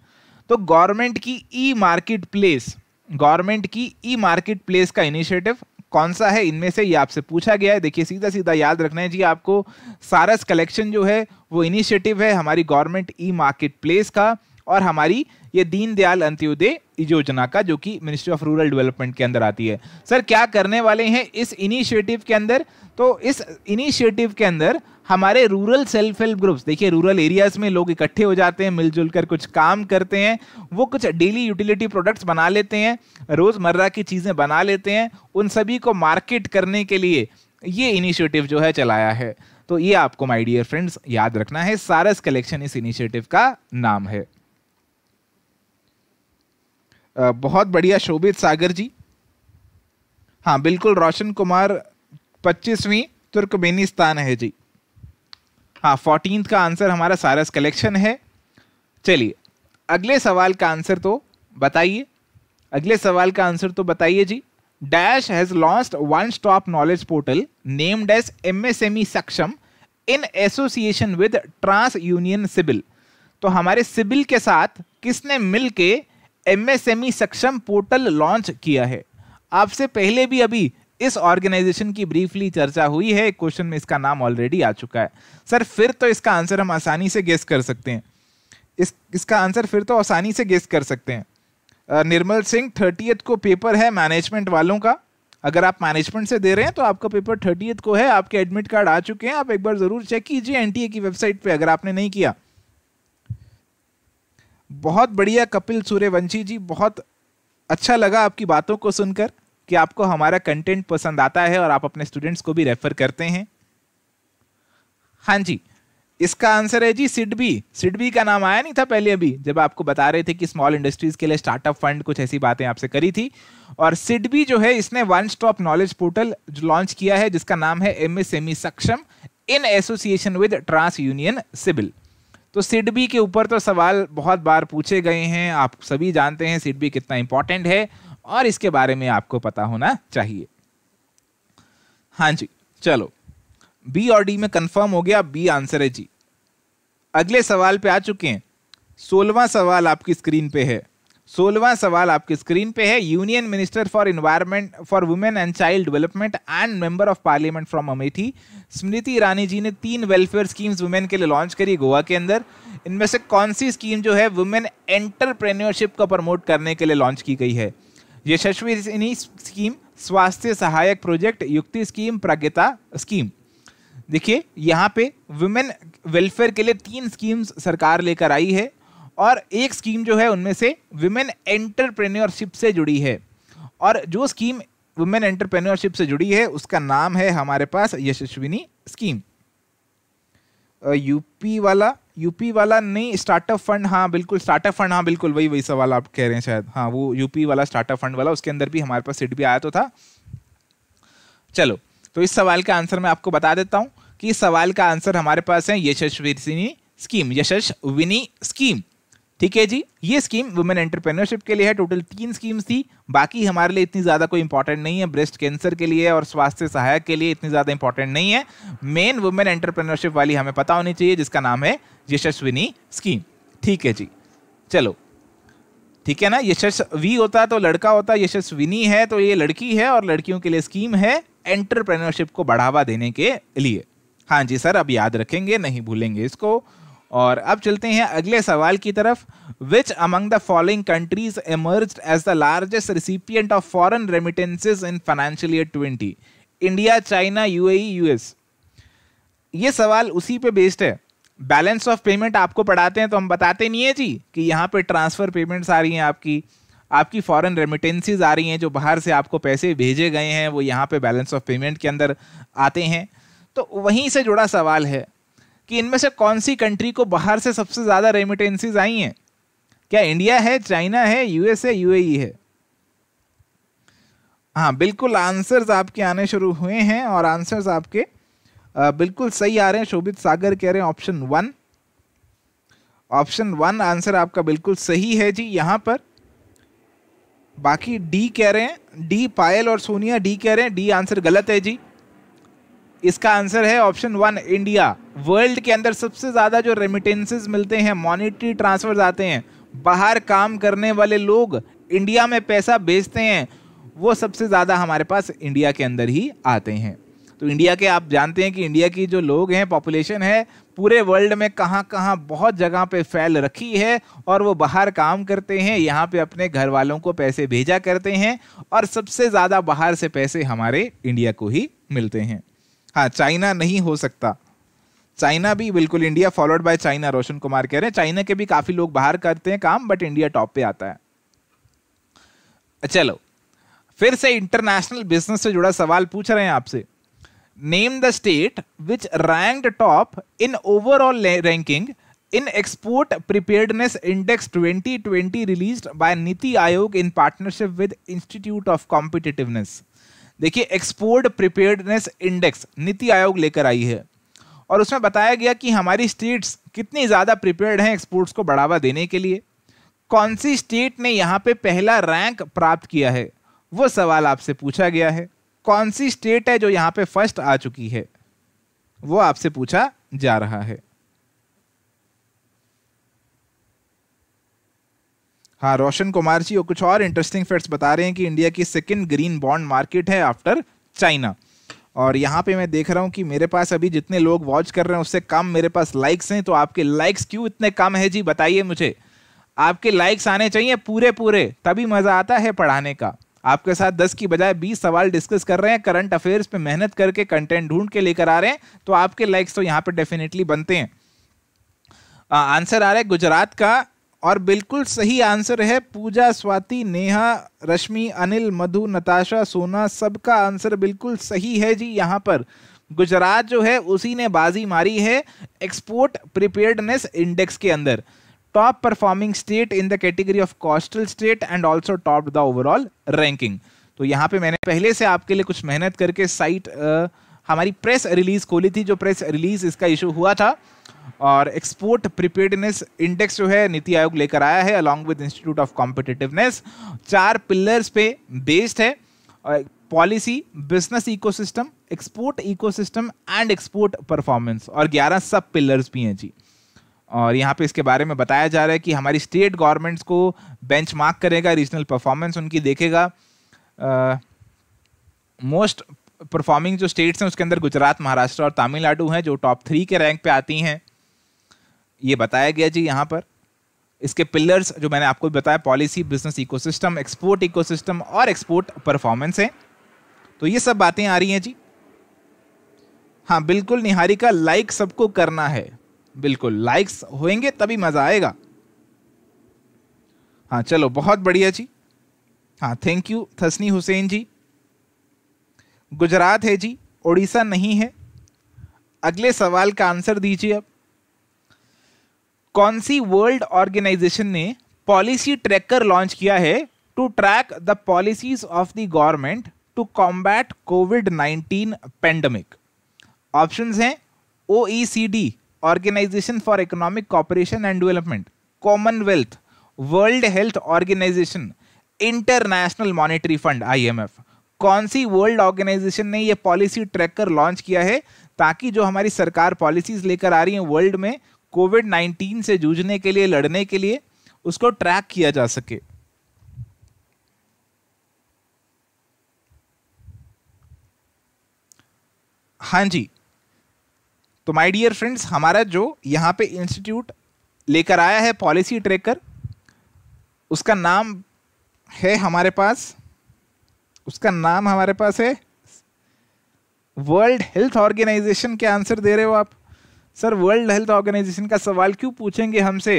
तो गवर्नमेंट की ई मार्केट प्लेस गवर्नमेंट की ई मार्केट प्लेस का इनिशिएटिव कौन सा है इनमें से ये आपसे पूछा गया है देखिए सीधा सीधा याद रखना है जी आपको सारस कलेक्शन जो है वो इनिशिएटिव है हमारी गवर्नमेंट ई मार्केट प्लेस का और हमारी ये दीनदयाल अंत्योदय योजना का जो कि मिनिस्ट्री ऑफ रूरल डेवलपमेंट के अंदर आती है सर क्या करने वाले हैं इस इनिशिएटिव के अंदर तो इस इनिशिएटिव के अंदर हमारे रूरल सेल्फ हेल्प ग्रुप्स देखिए रूरल एरियाज में लोग इकट्ठे हो जाते हैं मिलजुल कर कुछ काम करते हैं वो कुछ डेली यूटिलिटी प्रोडक्ट्स बना लेते हैं रोज़मर्रा की चीज़ें बना लेते हैं उन सभी को मार्केट करने के लिए ये इनिशिएटिव जो है चलाया है तो ये आपको माय डियर फ्रेंड्स याद रखना है सारस कलेक्शन इस इनिशिएटिव का नाम है बहुत बढ़िया शोभित सागर जी हाँ बिल्कुल रोशन कुमार पच्चीसवीं तुर्कमेनिस्तान है जी हाँ फोर्टीन का आंसर हमारा सारस कलेक्शन है चलिए अगले सवाल का आंसर तो बताइए अगले सवाल का आंसर तो बताइए जी dash has launched one stop knowledge portal named as MSME Saksham in association with trans union CIBIL तो हमारे सिबिल के साथ किसने मिलके एमएसएमई सक्षम पोर्टल लॉन्च किया है आपसे पहले भी अभी इस ऑर्गेनाइजेशन की ब्रीफली चर्चा हुई है क्वेश्चन में इसका नाम ऑलरेडी आ चुका है सर फिर तो इसका आंसर हम आसानी से गेस कर सकते हैं इस इसका आंसर फिर तो आसानी से गेस कर सकते हैं निर्मल सिंह थर्टी को पेपर है मैनेजमेंट वालों का अगर आप मैनेजमेंट से दे रहे हैं तो आपका पेपर थर्टी को है आपके एडमिट कार्ड आ चुके हैं आप एक बार ज़रूर चेक कीजिए एनटीए की वेबसाइट पर अगर आपने नहीं किया बहुत बढ़िया कपिल सूर्यवंशी जी बहुत अच्छा लगा आपकी बातों को सुनकर कि आपको हमारा कंटेंट पसंद आता है और आप अपने स्टूडेंट्स को भी रेफर करते हैं हाँ जी इसका आंसर है जी सिडबी सिडबी का नाम आया नहीं था पहले अभी जब आपको बता रहे थे कि स्मॉल इंडस्ट्रीज के लिए स्टार्टअप फंड कुछ ऐसी बातें आपसे करी थी और सिडबी जो है इसने one stop knowledge portal launch किया है जिसका नाम है M S M E Saksham in association with trans union CIBIL तो सिडबी के ऊपर तो सवाल बहुत बार पूछे गए हैं आप सभी जानते हैं सिडबी कितना इंपॉर्टेंट है और इसके बारे में आपको पता होना चाहिए हाँ जी चलो बी और डी में कंफर्म हो गया बी आंसर है जी अगले सवाल पे आ चुके हैं सोलवा सवाल आपकी स्क्रीन पे है सोलवा सवाल आपकी स्क्रीन पे है union minister for environment for women and child development and member of parliament from Amethi Smriti Irani ji ने तीन वेलफेयर स्कीम्स वुमेन के लिए लॉन्च करी गोवा के अंदर इनमें से कौन सी स्कीम जो है वुमेन एंटरप्रेन्योरशिप को प्रमोट करने के लिए लॉन्च की गई है यशस्वी इन्हीं स्कीम स्वास्थ्य सहायक प्रोजेक्ट युक्ति स्कीम प्रज्ञता स्कीम देखिए यहाँ पे वुमेन वेलफेयर के लिए तीन स्कीम्स सरकार लेकर आई है और एक स्कीम जो है उनमें से वुमेन एंटरप्रेन्योरशिप से जुड़ी है और जो स्कीम वुमेन एंटरप्रेन्योरशिप से जुड़ी है उसका नाम है हमारे पास यशस्विनी स्कीम यूपी वाला यूपी वाला नहीं स्टार्टअप फंड हाँ बिल्कुल स्टार्टअप फंड हाँ बिल्कुल वही वही सवाल आप कह रहे हैं शायद हाँ वो यूपी वाला स्टार्टअप फंड वाला उसके अंदर भी हमारे पास सीट भी आया तो था चलो तो इस सवाल का आंसर मैं आपको बता देता हूँ कि इस सवाल का आंसर हमारे पास है यशस्विनी स्कीम यशस्विनी स्कीम ठीक है जी ये स्कीम वुमेन एंटरप्रेन्योरशिप के लिए है टोटल तीन स्कीम्स थी बाकी हमारे लिए इतनी ज़्यादा कोई इंपॉर्टेंट नहीं है ब्रेस्ट कैंसर के लिए और स्वास्थ्य सहायक के लिए इतनी ज़्यादा इंपॉर्टेंट नहीं है मेन वुमेन एंटरप्रेन्योरशिप वाली हमें पता होनी चाहिए जिसका नाम है यशस्विनी स्कीम ठीक है जी चलो ठीक है ना यशस्वी होता तो लड़का होता यशस्विनी है तो ये लड़की है और लड़कियों के लिए स्कीम है एंटरप्रेन्योरशिप को बढ़ावा देने के लिए हाँ जी सर अब याद रखेंगे नहीं भूलेंगे इसको और अब चलते हैं अगले सवाल की तरफ which among the following countries emerge as the largest recipient of foreign remittances in financial year twenty India China U US ये सवाल उसी पे बेस्ड है बैलेंस ऑफ पेमेंट आपको पढ़ाते हैं तो हम बताते नहीं है जी कि यहाँ पे ट्रांसफ़र पेमेंट्स आ रही हैं आपकी आपकी फॉरेन रेमिटेंसीज आ रही हैं जो बाहर से आपको पैसे भेजे गए हैं वो यहाँ पे बैलेंस ऑफ पेमेंट के अंदर आते हैं तो वहीं से जुड़ा सवाल है कि इनमें से कौन सी कंट्री को बाहर से सबसे ज़्यादा रेमिटेंसीज आई हैं क्या इंडिया है चाइना है यूएस है यू है हाँ बिल्कुल आंसर्स आपके आने शुरू हुए हैं और आंसर्स आपके बिल्कुल सही आ रहे हैं शोभित सागर कह रहे हैं option one option one answer आपका बिल्कुल सही है जी यहाँ पर बाकी डी कह रहे हैं डी पायल और सोनिया डी कह रहे हैं डी आंसर गलत है जी इसका आंसर है ऑप्शन वन इंडिया वर्ल्ड के अंदर सबसे ज़्यादा जो रेमिटेंसेज मिलते हैं मॉनिटरी ट्रांसफर आते हैं बाहर काम करने वाले लोग इंडिया में पैसा भेजते हैं वो सबसे ज़्यादा हमारे पास इंडिया के अंदर ही आते हैं तो इंडिया के आप जानते हैं कि इंडिया की जो लोग हैं पॉपुलेशन है पूरे वर्ल्ड में कहाँ कहाँ बहुत जगह पे फैल रखी है और वो बाहर काम करते हैं यहाँ पे अपने घर वालों को पैसे भेजा करते हैं और सबसे ज़्यादा बाहर से पैसे हमारे इंडिया को ही मिलते हैं हाँ चाइना नहीं हो सकता चाइना भी बिल्कुल India followed by China Roshan Kumar कह रहे हैं चाइना के भी काफ़ी लोग बाहर करते हैं काम बट इंडिया टॉप पे आता है चलो फिर से इंटरनेशनल बिजनेस से जुड़ा सवाल पूछ रहे हैं आपसे name the state which ranked top in overall ranking in export preparedness index 2020 released by NITI Aayog in partnership with institute of competitiveness देखिए export preparedness index NITI Aayog लेकर आई है और उसमें बताया गया कि हमारी स्टेट्स कितनी ज़्यादा प्रिपेयर्ड हैं एक्सपोर्ट्स को बढ़ावा देने के लिए कौन सी स्टेट ने यहाँ पे पहला रैंक प्राप्त किया है वो सवाल आपसे पूछा गया है कौन सी स्टेट है जो यहाँ पे फर्स्ट आ चुकी है वो आपसे पूछा जा रहा है हाँ रोशन कुमार जी और कुछ और इंटरेस्टिंग फैक्ट्स बता रहे हैं कि इंडिया की सेकेंड ग्रीन बॉन्ड मार्केट है आफ्टर चाइना और यहाँ पे मैं देख रहा हूँ कि मेरे पास अभी जितने लोग वॉच कर रहे हैं उससे कम मेरे पास लाइक्स हैं तो आपके लाइक्स क्यों इतने कम है जी बताइए मुझे आपके लाइक्स आने चाहिए पूरे पूरे तभी मज़ा आता है पढ़ाने का आपके साथ दस की बजाय बीस सवाल डिस्कस कर रहे हैं करंट अफेयर्स पे मेहनत करके कंटेंट ढूंढ के लेकर आ रहे हैं तो आपके लाइक्स तो यहाँ पे डेफिनेटली बनते हैं आंसर आ रहा है गुजरात का और बिल्कुल सही आंसर है पूजा स्वाति नेहा रश्मि अनिल मधु नताशा सोना सबका आंसर बिल्कुल सही है जी यहाँ पर गुजरात जो है उसी ने बाजी मारी है एक्सपोर्ट प्रिपेयर्डनेस इंडेक्स के अंदर top performing state in the category of coastal state and also top the overall ranking तो यहाँ पे मैंने पहले से आपके लिए कुछ मेहनत करके साइट आ, हमारी प्रेस रिलीज खोली थी जो प्रेस रिलीज इसका इशू हुआ था और एक्सपोर्ट प्रिपेयर्डनेस इंडेक्स जो है नीति आयोग लेकर आया है along with institute of competitiveness चार पिलर्स पे बेस्ड है policy business ecosystem export ecosystem and export performance और 11 सब पिलर्स भी हैं जी और यहाँ पे इसके बारे में बताया जा रहा है कि हमारी स्टेट गवर्नमेंट्स को बेंचमार्क करेगा रीजनल परफॉर्मेंस उनकी देखेगा मोस्ट परफॉर्मिंग जो स्टेट्स हैं उसके अंदर गुजरात महाराष्ट्र और तमिलनाडु हैं जो टॉप थ्री के रैंक पे आती हैं ये बताया गया जी यहाँ पर इसके पिलर्स जो मैंने आपको बताया policy business ecosystem export ecosystem और एक्सपोर्ट परफॉर्मेंस है तो ये सब बातें आ रही हैं जी हाँ बिल्कुल निहारिका लाइक सबको करना है बिल्कुल लाइक्स होंगे तभी मज़ा आएगा हाँ चलो बहुत बढ़िया जी हाँ थैंक यू थसनी हुसैन जी गुजरात है जी उड़ीसा नहीं है अगले सवाल का आंसर दीजिए अब कौन सी वर्ल्ड ऑर्गेनाइजेशन ने पॉलिसी ट्रैकर लॉन्च किया है to track the policies of the government to combat COVID nineteen pandemic option हैं O organization for economic cooperation and development commonwealth world health organization international monetary fund I M F कौन सी world organization ने यह policy tracker launch किया है ताकि जो हमारी सरकार पॉलिसीज लेकर आ रही है वर्ल्ड में कोविड नाइन्टीन से जूझने के लिए लड़ने के लिए उसको ट्रैक किया जा सके हाँ जी तो माय डियर फ्रेंड्स हमारा जो यहाँ पे इंस्टीट्यूट लेकर आया है पॉलिसी ट्रैकर उसका नाम है हमारे पास उसका नाम हमारे पास है वर्ल्ड हेल्थ ऑर्गेनाइजेशन के आंसर दे रहे हो आप सर वर्ल्ड हेल्थ ऑर्गेनाइजेशन का सवाल क्यों पूछेंगे हमसे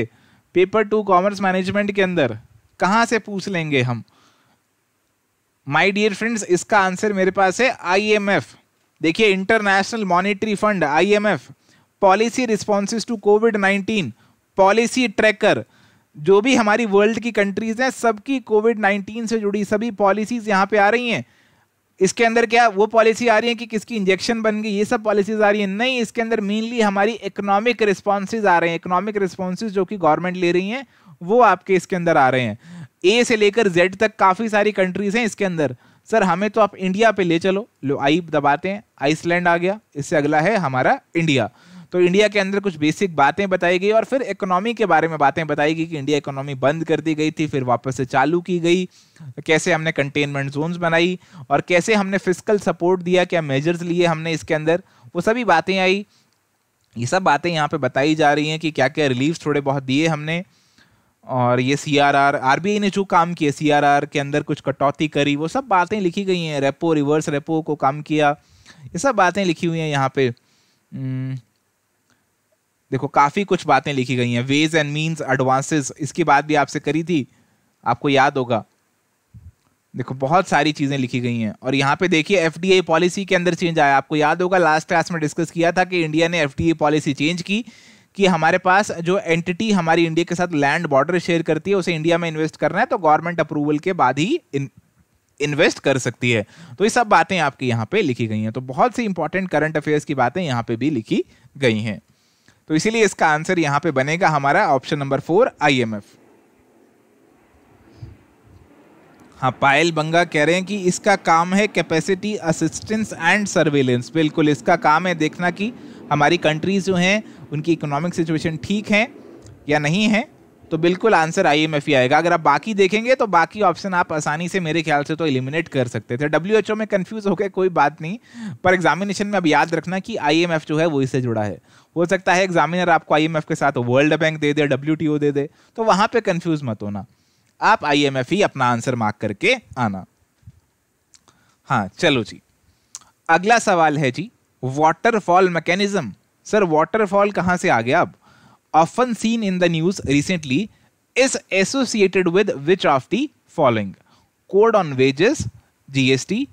पेपर टू कॉमर्स मैनेजमेंट के अंदर कहाँ से पूछ लेंगे हम माय डियर फ्रेंड्स इसका आंसर मेरे पास है आईएमएफ देखिए international monetary fund IMF policy responses to Covid nineteen policy tracker जो भी हमारी वर्ल्ड की कंट्रीज हैं सबकी कोविड नाइन्टीन से जुड़ी सभी पॉलिसीज यहाँ पे आ रही हैं इसके अंदर क्या वो पॉलिसी आ रही है कि किसकी इंजेक्शन बन गई ये सब पॉलिसीज आ रही है नहीं इसके अंदर मेनली हमारी इकोनॉमिक रिस्पॉन्सेज आ रहे हैं इकोनॉमिक रिस्पॉन्सेज जो कि गवर्नमेंट ले रही हैं वो आपके इसके अंदर आ रहे हैं ए से लेकर जेड तक काफ़ी सारी कंट्रीज हैं इसके अंदर सर हमें तो आप इंडिया पे ले चलो लो आई दबाते हैं आइसलैंड आ गया इससे अगला है हमारा इंडिया तो इंडिया के अंदर कुछ बेसिक बातें बताई गई और फिर इकोनॉमी के बारे में बातें बताई गई कि इंडिया इकोनॉमी बंद कर दी गई थी फिर वापस से चालू की गई कैसे हमने कंटेनमेंट जोन्स बनाई और कैसे हमने फिजिकल सपोर्ट दिया क्या मेजर्स लिए हमने इसके अंदर वो सभी बातें आई ये सब बातें यहाँ पे बताई जा रही हैं कि क्या क्या रिलीफ थोड़े बहुत दिए हमने और ये C R R R B I ने जो काम किया सी आर आर के अंदर कुछ कटौती करी वो सब बातें लिखी गई हैं रेपो रिवर्स रेपो को काम किया ये सब बातें लिखी हुई हैं यहाँ पे हम्म, देखो काफ़ी कुछ बातें लिखी गई हैं वेज एंड मीन्स एडवांसेस इसकी बात भी आपसे करी थी आपको याद होगा देखो बहुत सारी चीज़ें लिखी गई हैं और यहाँ पे देखिए एफ पॉलिसी के अंदर चेंज आया आपको याद होगा लास्ट क्लास में डिस्कस किया था कि इंडिया ने एफ पॉलिसी चेंज की कि हमारे पास जो एंटिटी हमारी इंडिया के साथ लैंड बॉर्डर शेयर करती है उसे इंडिया में इन्वेस्ट करना है तो गवर्नमेंट अप्रूवल के बाद ही इन्वेस्ट कर सकती है तो ये सब बातें आपकी यहाँ पे लिखी गई हैं तो बहुत सी इंपॉर्टेंट करंट अफेयर्स की बातें यहाँ पे भी लिखी गई हैं तो इसीलिए इसका आंसर यहां पे बनेगा हमारा ऑप्शन नंबर फोर आईएमएफ हाँ पायल बंगा कह रहे हैं कि इसका काम है कैपेसिटी असिस्टेंस एंड सर्वेलेंस बिल्कुल इसका काम है देखना कि हमारी कंट्रीज जो हैं उनकी इकोनॉमिक सिचुएशन ठीक है या नहीं है तो बिल्कुल आंसर आई एम एफ ही आएगा अगर आप बाकी देखेंगे तो बाकी ऑप्शन आप आसानी से मेरे ख्याल से तो एलिमिनेट कर सकते थे डब्ल्यू एच ओ में कन्फ्यूज हो कोई बात नहीं पर एग्जामिनेशन में अब याद रखना कि आई एम एफ जो है वो इससे जुड़ा है हो सकता है एग्जामिनर आपको आई एम एफ के साथ वर्ल्ड बैंक दे दे डब्ल्यू टी ओ दे दे तो वहाँ पर कन्फ्यूज मत होना आप आई एम एफ ही अपना आंसर मार्क करके आना हाँ चलो जी अगला सवाल है जी वाटरफॉल मैकेनिज्म सर वाटरफॉल कहाँ से आ गया अब often seen in the news recently is associated with which of the following code on wages gst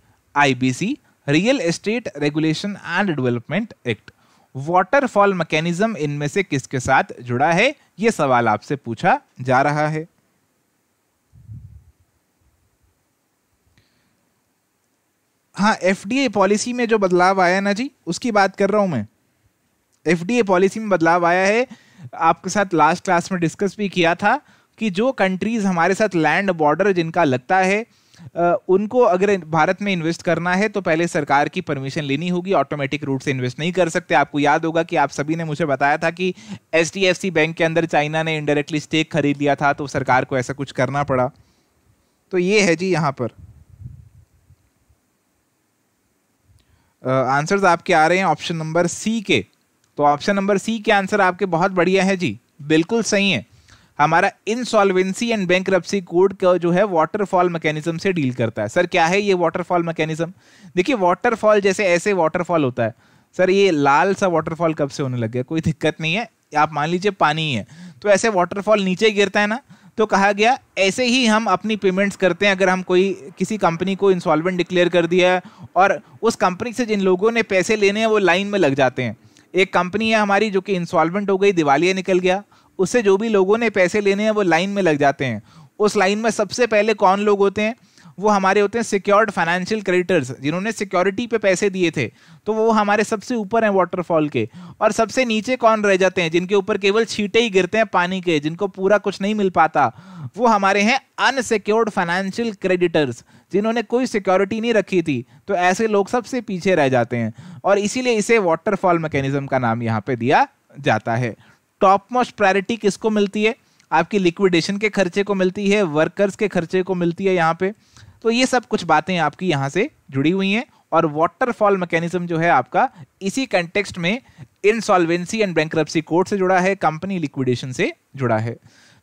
ibc real estate regulation and development act waterfall mechanism इनमें से किसके साथ जुड़ा है यह सवाल आपसे पूछा जा रहा है हाँ एफ पॉलिसी में जो बदलाव आया ना जी उसकी बात कर रहा हूं मैं एफ पॉलिसी में बदलाव आया है आपके साथ लास्ट क्लास में डिस्कस भी किया था कि जो कंट्रीज़ हमारे साथ लैंड बॉर्डर जिनका लगता है उनको अगर भारत में इन्वेस्ट करना है तो पहले सरकार की परमिशन लेनी होगी ऑटोमेटिक रूट से इन्वेस्ट नहीं कर सकते आपको याद होगा कि आप सभी ने मुझे बताया था कि एच बैंक के अंदर चाइना ने इनडायरेक्टली स्टेक खरीद लिया था तो सरकार को ऐसा कुछ करना पड़ा तो ये है जी यहाँ पर आंसर्स आपके आ रहे हैं ऑप्शन नंबर सी के तो ऑप्शन नंबर सी के आंसर आपके बहुत बढ़िया है जी बिल्कुल सही है हमारा इनसॉल्वेंसी एंड बैंक कोड का जो है वाटरफॉल मैकेनिज्म से डील करता है सर क्या है ये वाटरफॉल मैकेनिज्म देखिए वाटरफॉल जैसे ऐसे वाटरफॉल होता है सर ये लाल सा वाटरफॉल कब से होने लग गया कोई दिक्कत नहीं है आप मान लीजिए पानी है तो ऐसे वाटरफॉल नीचे गिरता है ना तो कहा गया ऐसे ही हम अपनी पेमेंट्स करते हैं अगर हम कोई किसी कंपनी को इंसॉल्वेंट डिक्लेयर कर दिया है और उस कंपनी से जिन लोगों ने पैसे लेने हैं वो लाइन में लग जाते हैं एक कंपनी है हमारी जो कि इंस्टॉलमेंट हो गई दिवालिया निकल गया उससे जो भी लोगों ने पैसे लेने हैं वो लाइन में लग जाते हैं उस लाइन में सबसे पहले कौन लोग होते हैं वो हमारे होते हैं सिक्योर्ड फाइनेंशियल क्रेडिटर्स जिन्होंने सिक्योरिटी पे पैसे दिए थे तो वो हमारे सबसे ऊपर हैं वाटरफॉल के और सबसे नीचे कौन रह जाते हैं जिनके ऊपर केवल छीटे ही गिरते हैं पानी के जिनको पूरा कुछ नहीं मिल पाता वो हमारे हैं अनसिक्योर्ड फाइनेंशियल क्रेडिटर्स जिन्होंने कोई सिक्योरिटी नहीं रखी थी तो ऐसे लोग सबसे पीछे रह जाते हैं और इसीलिए इसे वाटरफॉल मैकेनिज्म का नाम यहाँ पे दिया जाता है टॉप मोस्ट प्रायोरिटी किसको मिलती है आपकी लिक्विडेशन के खर्चे को मिलती है वर्कर्स के खर्चे को मिलती है यहाँ पे तो ये सब कुछ बातें आपकी यहाँ से जुड़ी हुई हैं और वाटरफॉल मैकेनिज्म जो है आपका इसी कंटेक्सट में इनसॉल्वेंसी एंड बैंक कोर्ट से जुड़ा है कंपनी लिक्विडेशन से जुड़ा है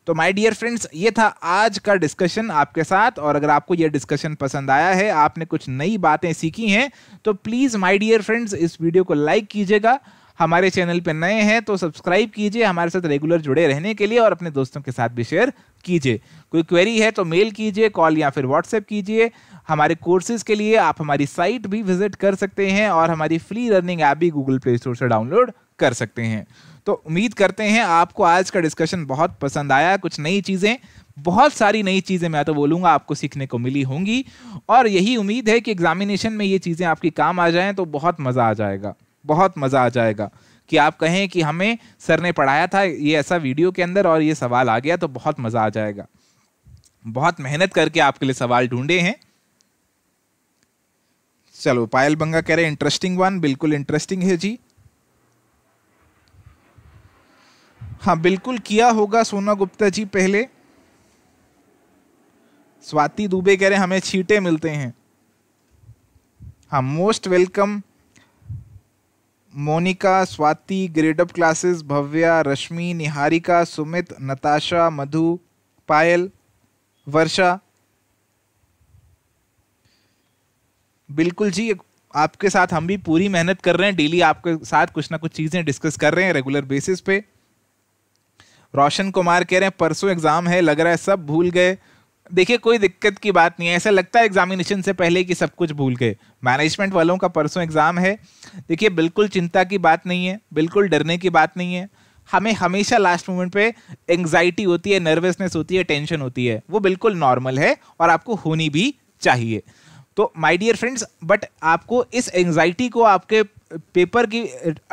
तो माय डियर फ्रेंड्स ये था आज का डिस्कशन आपके साथ और अगर आपको ये डिस्कशन पसंद आया है आपने कुछ नई बातें सीखी हैं तो प्लीज़ माय डियर फ्रेंड्स इस वीडियो को लाइक कीजिएगा हमारे चैनल पर नए हैं तो सब्सक्राइब कीजिए हमारे साथ रेगुलर जुड़े रहने के लिए और अपने दोस्तों के साथ भी शेयर कीजिए कोई क्वेरी है तो मेल कीजिए कॉल या फिर व्हाट्सएप कीजिए हमारे कोर्सेज के लिए आप हमारी साइट भी विजिट कर सकते हैं और हमारी फ्री लर्निंग ऐप भी गूगल प्ले स्टोर से डाउनलोड कर सकते हैं तो उम्मीद करते हैं आपको आज का डिस्कशन बहुत पसंद आया कुछ नई चीज़ें बहुत सारी नई चीज़ें मैं तो बोलूँगा आपको सीखने को मिली होंगी और यही उम्मीद है कि एग्जामिनेशन में ये चीज़ें आपकी काम आ जाएँ तो बहुत मज़ा आ जाएगा बहुत मज़ा आ जाएगा कि आप कहें कि हमें सर ने पढ़ाया था ये ऐसा वीडियो के अंदर और ये सवाल आ गया तो बहुत मज़ा आ जाएगा बहुत मेहनत करके आपके लिए सवाल ढूंढे हैं चलो पायल बंगा कह रहे इंटरेस्टिंग वन बिल्कुल इंटरेस्टिंग है जी हाँ बिल्कुल किया होगा सोना गुप्ता जी पहले स्वाति दुबे कह रहे हमें छीटे मिलते हैं हाँ most welcome Monika Swati grade up classes Bhavya Rashmi Niharika Sumit Natasha Madhu Payal Varsha बिल्कुल जी आपके साथ हम भी पूरी मेहनत कर रहे हैं डेली आपके साथ कुछ ना कुछ चीज़ें डिस्कस कर रहे हैं रेगुलर बेसिस पे रोशन कुमार कह रहे हैं परसों एग्ज़ाम है लग रहा है सब भूल गए देखिए कोई दिक्कत की बात नहीं है ऐसा लगता है एग्जामिनेशन से पहले कि सब कुछ भूल गए मैनेजमेंट वालों का परसों एग्ज़ाम है देखिए बिल्कुल चिंता की बात नहीं है बिल्कुल डरने की बात नहीं है हमें हमेशा लास्ट मोमेंट पे एंग्जाइटी होती है नर्वसनेस होती है टेंशन होती है वो बिल्कुल नॉर्मल है और आपको होनी भी चाहिए तो माय डियर फ्रेंड्स बट आपको इस एंग्जाइटी को आपके पेपर की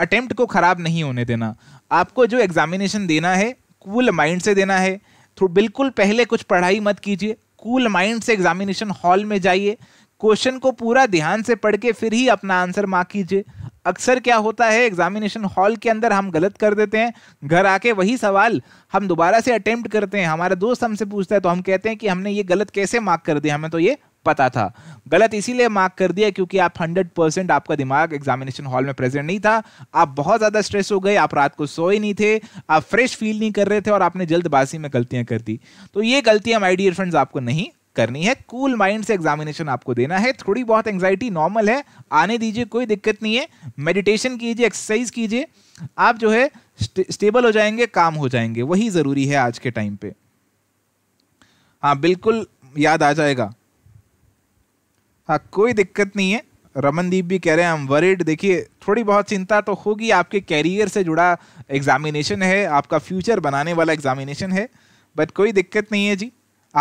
अटेम्प्ट को ख़राब नहीं होने देना आपको जो एग्जामिनेशन देना है कूल माइंड से देना है थ्रू बिल्कुल पहले कुछ पढ़ाई मत कीजिए कूल माइंड से एग्जामिनेशन हॉल में जाइए क्वेश्चन को पूरा ध्यान से पढ़ के फिर ही अपना आंसर मार्क कीजिए अक्सर क्या होता है एग्जामिनेशन हॉल के अंदर हम गलत कर देते हैं घर आके वही सवाल हम दोबारा से अटेम्प्ट करते हैं हमारा दोस्त हमसे पूछता है तो हम कहते हैं कि हमने ये गलत कैसे मार्क कर दिया हमें तो ये पता था गलत इसीलिए मार्क कर दिया क्योंकि आप 100 परसेंट आपका दिमाग एग्जामिनेशन हॉल में प्रेजेंट नहीं था आप बहुत ज़्यादा स्ट्रेस हो गए आप रात को सोए नहीं थे आप फ्रेश फील नहीं कर रहे थे और आपने जल्दबाजी में गलतियाँ कर दी तो ये गलतियाँ माई डियर फ्रेंड्स आपको नहीं करनी है कूल माइंड से एग्जामिनेशन आपको देना है थोड़ी बहुत एंग्जाइटी नॉर्मल है आने दीजिए कोई दिक्कत नहीं है मेडिटेशन कीजिए एक्सरसाइज कीजिए आप जो है स्टेबल हो जाएंगे काम हो जाएंगे वही ज़रूरी है आज के टाइम पे हाँ बिल्कुल याद आ जाएगा हाँ कोई दिक्कत नहीं है रमनदीप भी कह रहे हैं हम वरिड देखिए थोड़ी बहुत चिंता तो होगी आपके कैरियर से जुड़ा एग्जामिनेशन है आपका फ्यूचर बनाने वाला एग्जामिनेशन है बट कोई दिक्कत नहीं है जी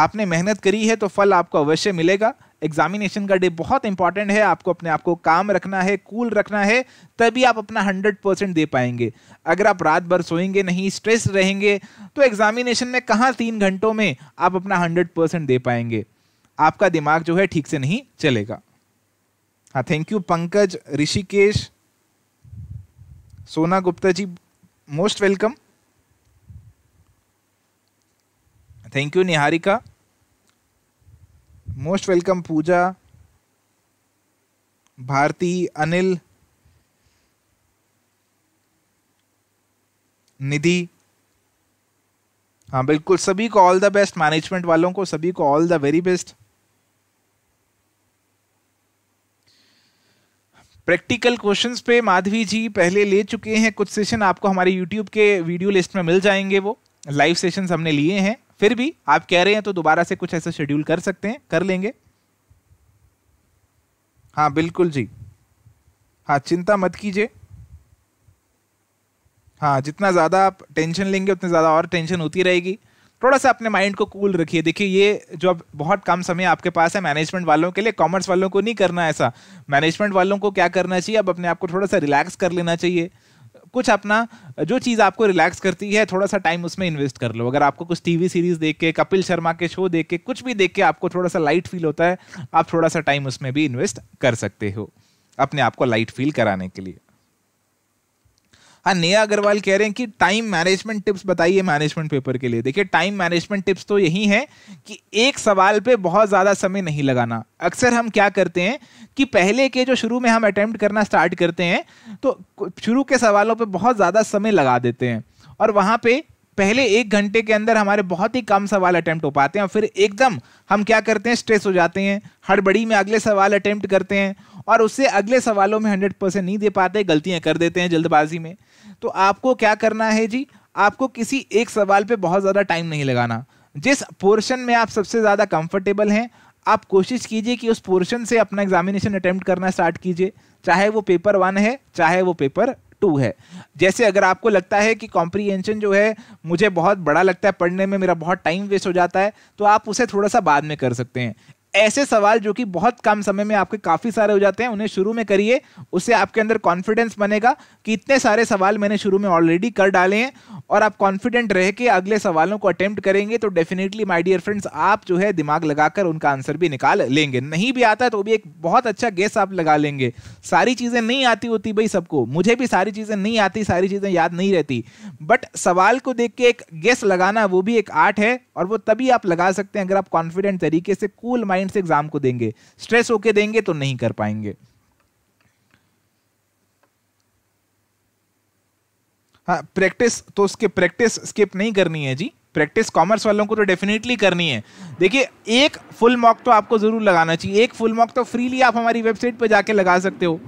आपने मेहनत करी है तो फल आपको अवश्य मिलेगा एग्जामिनेशन का डे बहुत इंपॉर्टेंट है आपको अपने आप को काम रखना है कूल रखना है तभी आप अपना हंड्रेड परसेंट दे पाएंगे अगर आप रात भर सोएंगे नहीं स्ट्रेस रहेंगे तो एग्जामिनेशन में कहाँ तीन घंटों में आप अपना हंड्रेड परसेंट दे पाएंगे आपका दिमाग जो है ठीक से नहीं चलेगा हाँ thank you Pankaj Rishikesh Sona Gupta ji most welcome thank you Niharika most welcome Pooja Bharti Anil Nidhi हाँ बिल्कुल सभी को ऑल द बेस्ट मैनेजमेंट वालों को सभी को all the very best practical questions पे माधवी जी पहले ले चुके हैं कुछ सेशन आपको हमारे यूट्यूब के वीडियो लिस्ट में मिल जाएंगे वो लाइव सेशन हमने लिए हैं फिर भी आप कह रहे हैं तो दोबारा से कुछ ऐसा शेड्यूल कर सकते हैं कर लेंगे हाँ बिल्कुल जी हाँ चिंता मत कीजिए हाँ जितना ज़्यादा आप टेंशन लेंगे उतनी ज़्यादा और टेंशन होती रहेगी थोड़ा सा अपने माइंड को कूल रखिए देखिए ये जो अब बहुत कम समय आपके पास है मैनेजमेंट वालों के लिए कॉमर्स वालों को नहीं करना ऐसा मैनेजमेंट वालों को क्या करना चाहिए अब अपने आप को थोड़ा सा रिलैक्स कर लेना चाहिए कुछ अपना जो चीज़ आपको रिलैक्स करती है थोड़ा सा टाइम उसमें इन्वेस्ट कर लो अगर आपको कुछ टीवी सीरीज देख के कपिल शर्मा के शो देख के कुछ भी देख के आपको थोड़ा सा लाइट फील होता है आप थोड़ा सा टाइम उसमें भी इन्वेस्ट कर सकते हो अपने आप को लाइट फील कराने के लिए हाँ नेहा अग्रवाल कह रहे हैं कि टाइम मैनेजमेंट टिप्स बताइए मैनेजमेंट पेपर के लिए देखिए टाइम मैनेजमेंट टिप्स तो यही है कि एक सवाल पे बहुत ज़्यादा समय नहीं लगाना अक्सर हम क्या करते हैं कि पहले के जो शुरू में हम अटैम्प्ट करना स्टार्ट करते हैं तो शुरू के सवालों पर बहुत ज़्यादा समय लगा देते हैं और वहाँ पे पहले एक घंटे के अंदर हमारे बहुत ही कम सवाल अटैम्प्ट हो पाते हैं और फिर एकदम हम क्या करते हैं स्ट्रेस हो जाते हैं हड़बड़ी में अगले सवाल अटैम्प्ट करते हैं और उससे अगले सवालों में हंड्रेड परसेंट नहीं दे पाते गलतियां कर देते हैं जल्दबाजी में तो आपको क्या करना है जी आपको किसी एक सवाल पे बहुत ज़्यादा टाइम नहीं लगाना जिस पोर्शन में आप सबसे ज़्यादा कंफर्टेबल हैं आप कोशिश कीजिए कि उस पोर्शन से अपना एग्जामिनेशन अटैम्प्ट करना स्टार्ट कीजिए चाहे वो पेपर वन है चाहे वो पेपर टू है जैसे अगर आपको लगता है कि कॉम्प्रीहेंशन जो है मुझे बहुत बड़ा लगता है पढ़ने में मेरा बहुत टाइम वेस्ट हो जाता है तो आप उसे थोड़ा सा बाद में कर सकते हैं ऐसे सवाल जो कि बहुत कम समय में आपके काफ़ी सारे हो जाते हैं उन्हें शुरू में करिए उससे आपके अंदर कॉन्फिडेंस बनेगा कि इतने सारे सवाल मैंने शुरू में ऑलरेडी कर डाले हैं और आप कॉन्फिडेंट रह के अगले सवालों को अटेम्प्ट करेंगे तो डेफिनेटली माय डियर फ्रेंड्स आप जो है दिमाग लगाकर उनका आंसर भी निकाल लेंगे नहीं भी आता तो भी एक बहुत अच्छा गेस आप लगा लेंगे सारी चीज़ें नहीं आती होती भाई सबको मुझे भी सारी चीज़ें नहीं आती सारी चीज़ें याद नहीं रहती बट सवाल को देख के एक गेस लगाना वो भी एक आर्ट है और वो तभी आप लगा सकते हैं अगर आप कॉन्फिडेंट तरीके से कूल माइंड माइंड से एग्जाम को देंगे स्ट्रेस होके देंगे तो नहीं कर पाएंगे हाँ प्रैक्टिस तो उसके प्रैक्टिस स्किप नहीं करनी है जी प्रैक्टिस कॉमर्स वालों को तो डेफिनेटली करनी है देखिए एक फुल मॉक तो आपको ज़रूर लगाना चाहिए एक फुल मॉक तो फ्रीली आप हमारी वेबसाइट पर जाके लगा सकते हो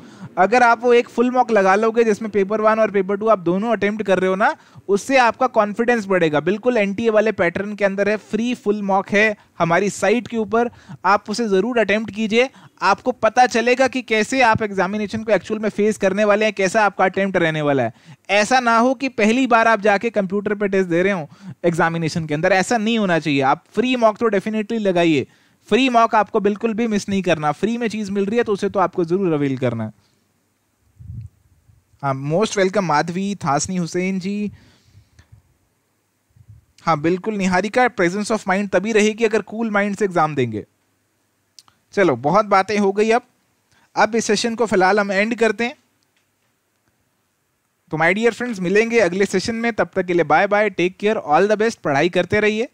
अगर आप वो एक फुल मॉक लगा लोगे जिसमें पेपर वन और पेपर टू आप दोनों अटेम्प्ट कर रहे हो ना उससे आपका कॉन्फिडेंस बढ़ेगा बिल्कुल एन वाले पैटर्न के अंदर है फ्री फुल मॉक है हमारी साइट के ऊपर आप उसे ज़रूर अटेम्प्ट कीजिए आपको पता चलेगा कि कैसे आप एग्जामिनेशन को एक्चुअल में फेस करने वाले हैं कैसा आपका अटेम्प्ट रहने वाला है ऐसा ना हो कि पहली बार आप जाके कंप्यूटर पर टेस्ट दे रहे हो एग्जामिनेशन के अंदर ऐसा नहीं होना चाहिए आप फ्री मॉक तो डेफिनेटली लगाइए फ्री मॉक आपको बिल्कुल भी मिस नहीं करना फ्री में चीज़ मिल रही है तो उसे तो आपको ज़रूर अवेल करना है हाँ मोस्ट वेलकम माधवी थासनी हुसैन जी हाँ बिल्कुल निहारिका प्रेजेंस ऑफ माइंड तभी रहेगी अगर कूल माइंड से एग्जाम देंगे चलो बहुत बातें हो गई अब अब इस सेशन को फिलहाल हम एंड करते हैं तो माय डियर फ्रेंड्स मिलेंगे अगले सेशन में तब तक के लिए bye bye take care all the best पढ़ाई करते रहिए